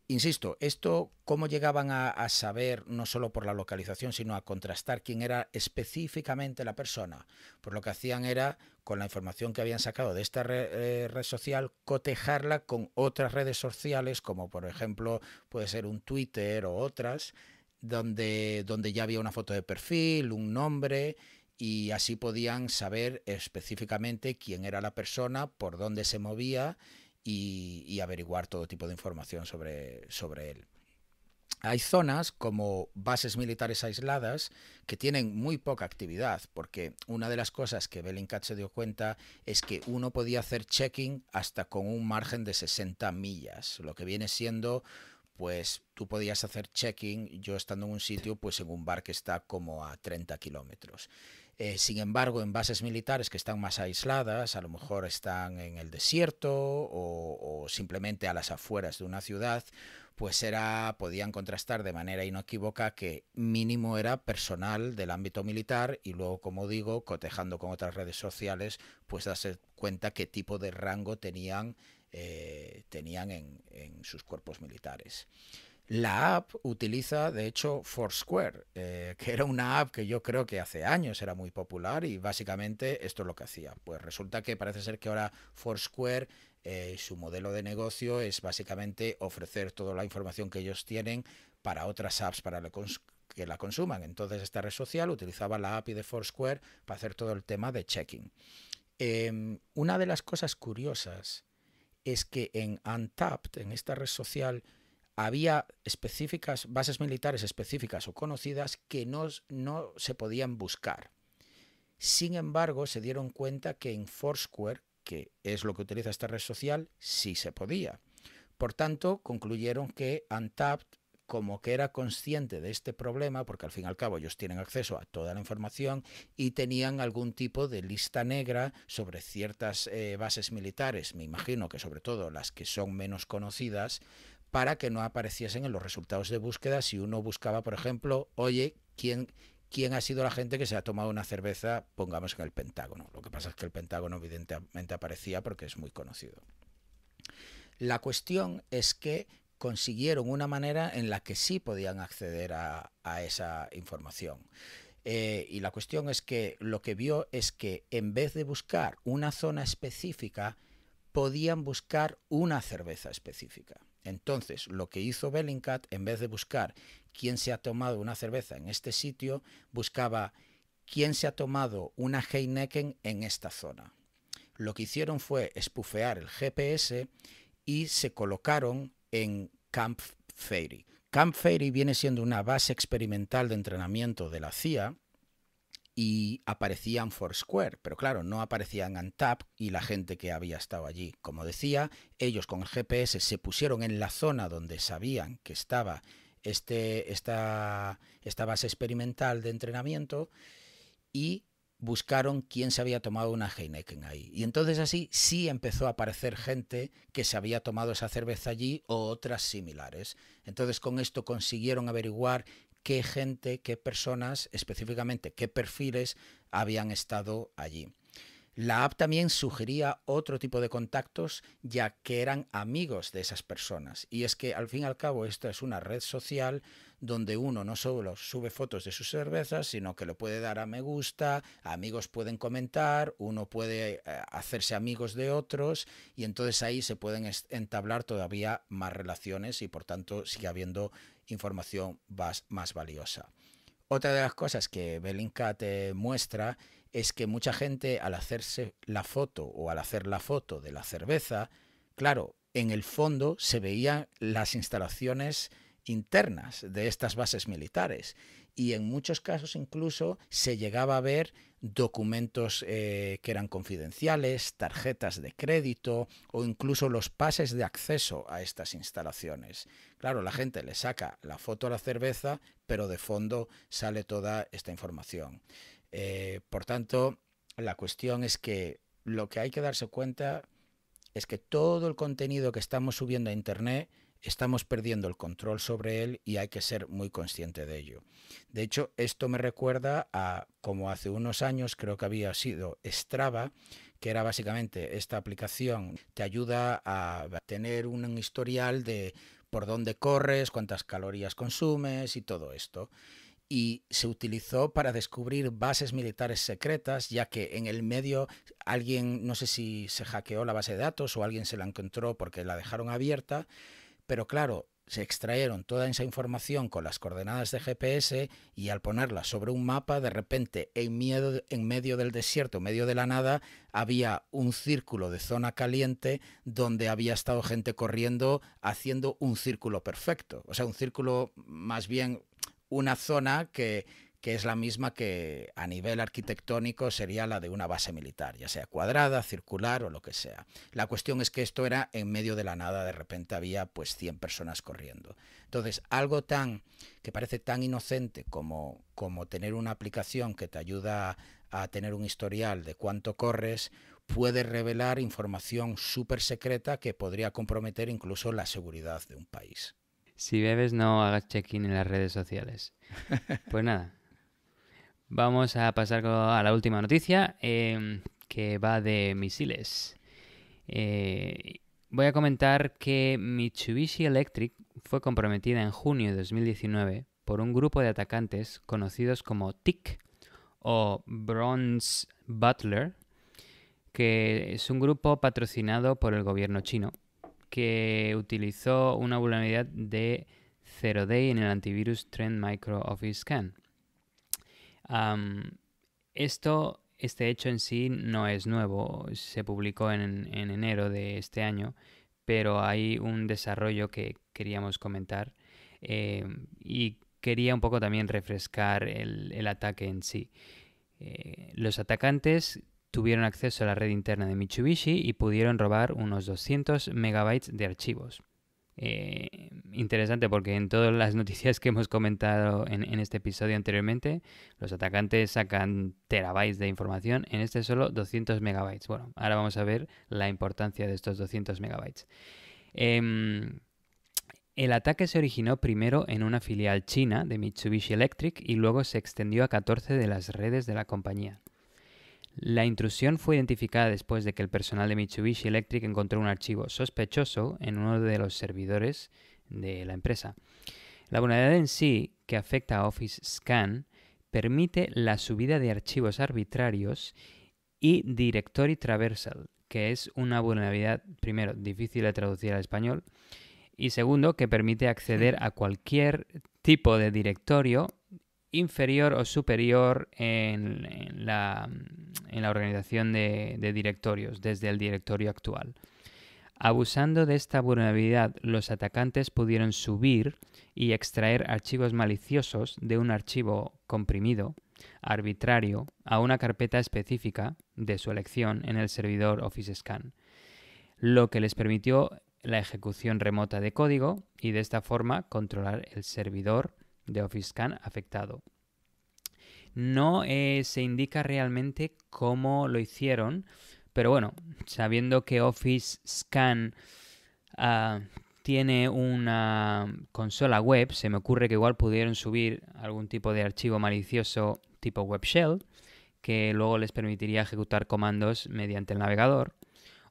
Insisto, esto, cómo llegaban a, saber, no solo por la localización, sino a contrastar quién era específicamente la persona. Pues lo que hacían era, con la información que habían sacado de esta red, eh, red social, cotejarla con otras redes sociales, como por ejemplo puede ser un Twitter o otras, donde, donde ya había una foto de perfil, un nombre, y así podían saber específicamente quién era la persona, por dónde se movía y, averiguar todo tipo de información sobre, sobre él. Hay zonas como bases militares aisladas que tienen muy poca actividad, porque una de las cosas que Bellingcat se dio cuenta es que uno podía hacer checking hasta con un margen de 60 millas, lo que viene siendo pues tú podías hacer checking, yo estando en un sitio, pues en un bar que está como a 30 kilómetros. Eh, sin embargo, en bases militares que están más aisladas, a lo mejor están en el desierto o, simplemente a las afueras de una ciudad, pues era, podían contrastar de manera inequívoca que mínimo era personal del ámbito militar y luego, como digo, cotejando con otras redes sociales, pues darse cuenta qué tipo de rango tenían, eh, tenían en sus cuerpos militares. La app utiliza, de hecho, Foursquare, eh, que era una app que yo creo que hace años era muy popular y básicamente esto es lo que hacía. Pues resulta que parece ser que ahora Foursquare, eh, su modelo de negocio es básicamente ofrecer toda la información que ellos tienen para otras apps para que la consuman. Entonces esta red social utilizaba la API de Foursquare para hacer todo el tema de checking. Em, una de las cosas curiosas es que en Untapped, en esta red social, había específicas, bases militares específicas o conocidas que no, se podían buscar. Sin embargo, se dieron cuenta que en Foursquare, que es lo que utiliza esta red social, sí se podía. Por tanto, concluyeron que Untapped, como que era consciente de este problema, porque al fin y al cabo ellos tienen acceso a toda la información y tenían algún tipo de lista negra sobre ciertas eh, bases militares, me imagino que sobre todo las que son menos conocidas, para que no apareciesen en los resultados de búsqueda si uno buscaba, por ejemplo, oye, ¿quién, ha sido la gente que se ha tomado una cerveza, pongamos en el Pentágono. Lo que pasa es que el Pentágono evidentemente aparecía porque es muy conocido. La cuestión es que consiguieron una manera en la que sí podían acceder a, esa información. Eh, y la cuestión es que lo que vio es que en vez de buscar una zona específica, podían buscar una cerveza específica. Entonces, lo que hizo Bellingcat, en vez de buscar quién se ha tomado una cerveza en este sitio, buscaba quién se ha tomado una Heineken en esta zona. Lo que hicieron fue espufear el GPS y se colocaron en Camp Fairy. Camp Fairy viene siendo una base experimental de entrenamiento de la CIA y aparecían Foursquare, pero claro, no aparecían Antap y la gente que había estado allí. Como decía, ellos con el GPS se pusieron en la zona donde sabían que estaba este, esta, esta base experimental de entrenamiento y buscaron quién se había tomado una Heineken ahí. Y entonces así sí empezó a aparecer gente que se había tomado esa cerveza allí o otras similares. Entonces con esto consiguieron averiguar qué gente, qué personas, específicamente qué perfiles habían estado allí. La app también sugería otro tipo de contactos ya que eran amigos de esas personas. Y es que al fin y al cabo esto es una red social donde uno no solo sube fotos de sus cervezas, sino que lo puede dar a me gusta, amigos pueden comentar, uno puede eh, hacerse amigos de otros y entonces ahí se pueden entablar todavía más relaciones y por tanto sigue habiendo información más, valiosa. Otra de las cosas que Belinka te muestra es que mucha gente al hacerse la foto o al hacer la foto de la cerveza, claro, en el fondo se veían las instalaciones internas de estas bases militares y en muchos casos incluso se llegaba a ver documentos eh, que eran confidenciales, tarjetas de crédito o incluso los pases de acceso a estas instalaciones. Claro, la gente le saca la foto a la cerveza, pero de fondo sale toda esta información. Eh, por tanto, la cuestión es que lo que hay que darse cuenta es que todo el contenido que estamos subiendo a Internet estamos perdiendo el control sobre él y hay que ser muy consciente de ello. De hecho, esto me recuerda a como hace unos años creo que había sido Strava, que era básicamente esta aplicación, te ayuda a tener un historial de por dónde corres, cuántas calorías consumes y todo esto y se utilizó para descubrir bases militares secretas, ya que en el medio alguien, no sé si se hackeó la base de datos o alguien se la encontró porque la dejaron abierta, pero claro, se extrayeron toda esa información con las coordenadas de GPS y al ponerla sobre un mapa, de repente en, en medio del desierto, en medio de la nada, había un círculo de zona caliente donde había estado gente corriendo haciendo un círculo perfecto. O sea, un círculo más bien una zona que, que es la misma que a nivel arquitectónico sería la de una base militar, ya sea cuadrada, circular o lo que sea. La cuestión es que esto era en medio de la nada, de repente había pues 100 personas corriendo. Entonces, algo tan que parece tan inocente como como tener una aplicación que te ayuda a tener un historial de cuánto corres puede revelar información súper secreta que podría comprometer incluso la seguridad de un país. Si bebes, no hagas check-in en las redes sociales. Pues nada, Vamos a pasar a la última noticia em, que va de misiles. Eh, voy a comentar que Mitsubishi Electric fue comprometida en junio de 2019 por un grupo de atacantes conocidos como TIC o Bronze Butler, que es un grupo patrocinado por el gobierno chino que utilizó una vulnerabilidad de Zero Day en el antivirus Trend Micro Office Scan esto, este hecho en sí no es nuevo, se publicó en, enero de este año, pero hay un desarrollo que queríamos comentar eh, y quería un poco también refrescar el, ataque en sí. Eh, los atacantes tuvieron acceso a la red interna de Mitsubishi y pudieron robar unos 200 megabytes de archivos. Eh, interesante porque en todas las <laughs> noticias que hemos comentado en, este episodio anteriormente, los atacantes sacan terabytes de información, en este solo 200 megabytes. Bueno, ahora vamos a ver la importancia de estos 200 megabytes. Em, el ataque se originó primero en una filial china de Mitsubishi Electric y luego se extendió a 14 de las redes de la compañía. La intrusión fue identificada después de que el personal de Mitsubishi Electric encontró un archivo sospechoso en uno de los servidores de la empresa. La vulnerabilidad en sí, que afecta a Office Scan, permite la subida de archivos arbitrarios y directory traversal, que es una vulnerabilidad, primero, difícil de traducir al español, y segundo, que permite acceder a cualquier tipo de directorio inferior o superior en, la, organización de, de directorios desde el directorio actual. Abusando de esta vulnerabilidad, los atacantes pudieron subir y extraer archivos maliciosos de un archivo comprimido, arbitrario, a una carpeta específica de su elección en el servidor OfficeScan, lo que les permitió la ejecución remota de código y de esta forma controlar el servidor de Scan afectado. No eh, se indica realmente cómo lo hicieron, pero bueno, sabiendo que Office Scan ah, tiene una consola web, se me ocurre que igual pudieron subir algún tipo de archivo malicioso tipo web shell, que luego les permitiría ejecutar comandos mediante el navegador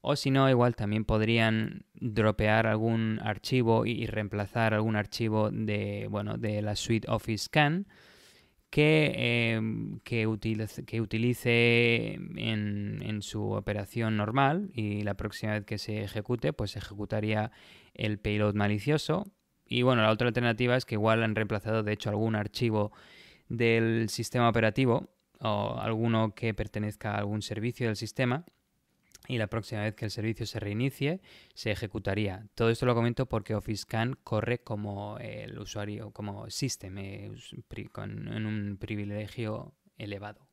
o si no, igual también podrían dropear algún archivo y reemplazar algún archivo de, bueno, de la suite Office Scan que, em, que, utilice, en, en, su operación normal y la próxima vez que se ejecute, pues ejecutaría el payload malicioso. Y bueno, la otra alternativa es que igual han reemplazado de hecho algún archivo del sistema operativo o alguno que pertenezca a algún servicio del sistema y la próxima vez que el servicio se reinicie se ejecutaría. Todo esto lo comento porque OfficeCAN corre como el usuario, como system, eh, con en un privilegio elevado.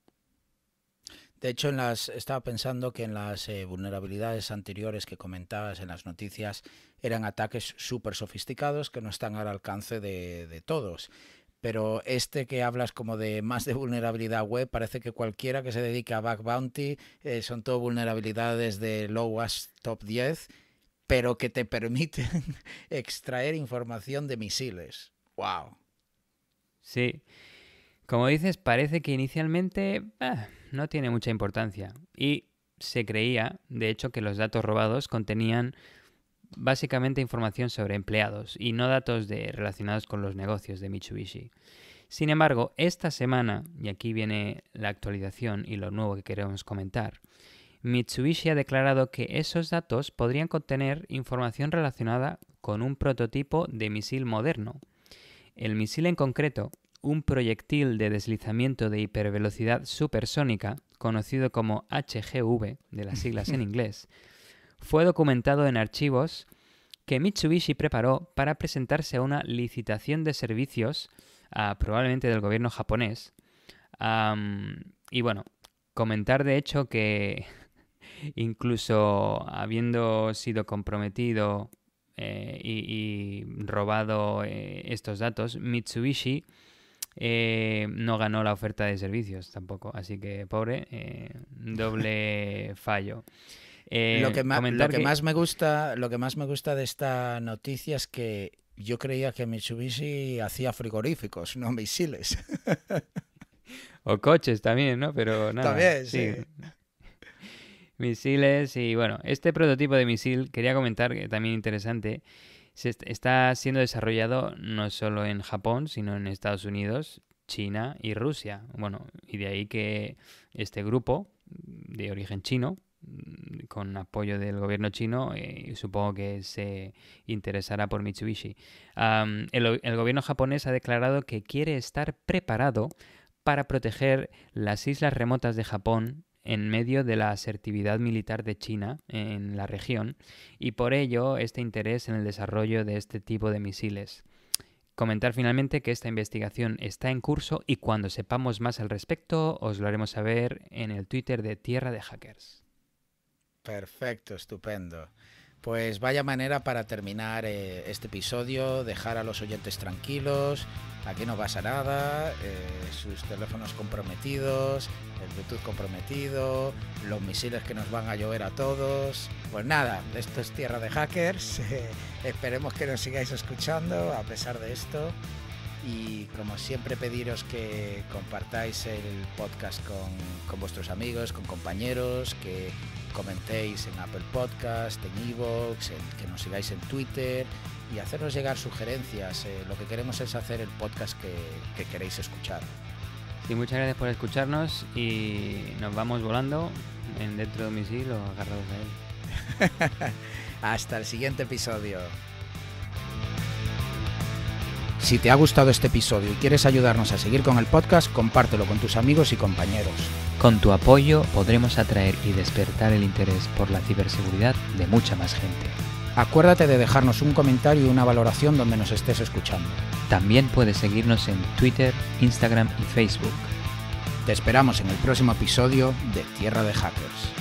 De hecho, las, estaba pensando que en las eh, vulnerabilidades anteriores que comentabas en las noticias eran ataques súper sofisticados que no están al alcance de, de todos pero este que hablas como de más de vulnerabilidad web, parece que cualquiera que se dedique a back bounty eh, son todo vulnerabilidades de low top 10, pero que te <laughs> permiten extraer información de misiles. ¡Wow! Sí. Como dices, parece que inicialmente no tiene mucha importancia. Y se creía, de hecho, que los datos robados contenían básicamente información sobre empleados y no datos relacionados con los negocios de Mitsubishi. Sin embargo, esta semana, y aquí viene la actualización y lo nuevo que queremos comentar, Mitsubishi ha declarado que esos datos podrían contener información relacionada con un prototipo de misil moderno. El misil en concreto, un proyectil de deslizamiento de hipervelocidad supersónica, conocido como HGV, de las siglas en <laughs> inglés, fue documentado en archivos que Mitsubishi preparó para presentarse a una licitación de servicios, ah, probablemente del gobierno japonés. y bueno, comentar de hecho que <laughs> incluso habiendo sido comprometido eh, y, robado eh, estos datos, Mitsubishi eh, no ganó la oferta de servicios tampoco. Así que, pobre, doble <laughs> fallo. Eh, lo, que más, me gusta, lo que más me gusta de esta noticia es que yo creía que Mitsubishi hacía frigoríficos, no misiles. <laughs> o coches también, ¿no? Pero nada. También, <laughs> Misiles y bueno, este prototipo de misil, quería comentar que también interesante, se está siendo desarrollado no solo en Japón, sino en Estados Unidos, China y Rusia. Bueno, y de ahí que este grupo de origen chino, Mm, con apoyo del gobierno chino eh, y supongo que se interesará por Mitsubishi. el, el gobierno japonés ha declarado que quiere estar preparado para proteger las islas remotas de Japón en medio de la asertividad militar de China en la región y por ello este interés en el desarrollo de este tipo de misiles. Comentar finalmente que esta investigación está en curso y cuando sepamos más al respecto os lo haremos saber en el Twitter de Tierra de Hackers. Perfecto, estupendo. Pues vaya manera para terminar eh, este episodio, dejar a los oyentes tranquilos, aquí no pasa nada, eh, sus teléfonos comprometidos, el Bluetooth comprometido, los misiles que nos van a llover a todos. Pues nada, esto es Tierra de Hackers, <laughs> esperemos que nos sigáis escuchando a pesar de esto y como siempre pediros que compartáis el podcast con, con vuestros amigos, con compañeros, que comentéis en Apple Podcast, en Evox, que nos sigáis en Twitter y hacernos llegar sugerencias. Eh, lo que queremos es hacer el podcast que, queréis escuchar. Y muchas gracias por escucharnos y nos vamos volando en dentro de mis o agarrados a él. <laughs> Hasta el siguiente episodio. Si te ha gustado este episodio y quieres ayudarnos a seguir con el podcast, compártelo con tus amigos y compañeros. Con tu apoyo podremos atraer y despertar el interés por la ciberseguridad de mucha más gente. Acuérdate de dejarnos un comentario y una valoración donde nos estés escuchando. También puedes seguirnos en Twitter, Instagram y Facebook. Te esperamos en el próximo episodio de Tierra de Hackers.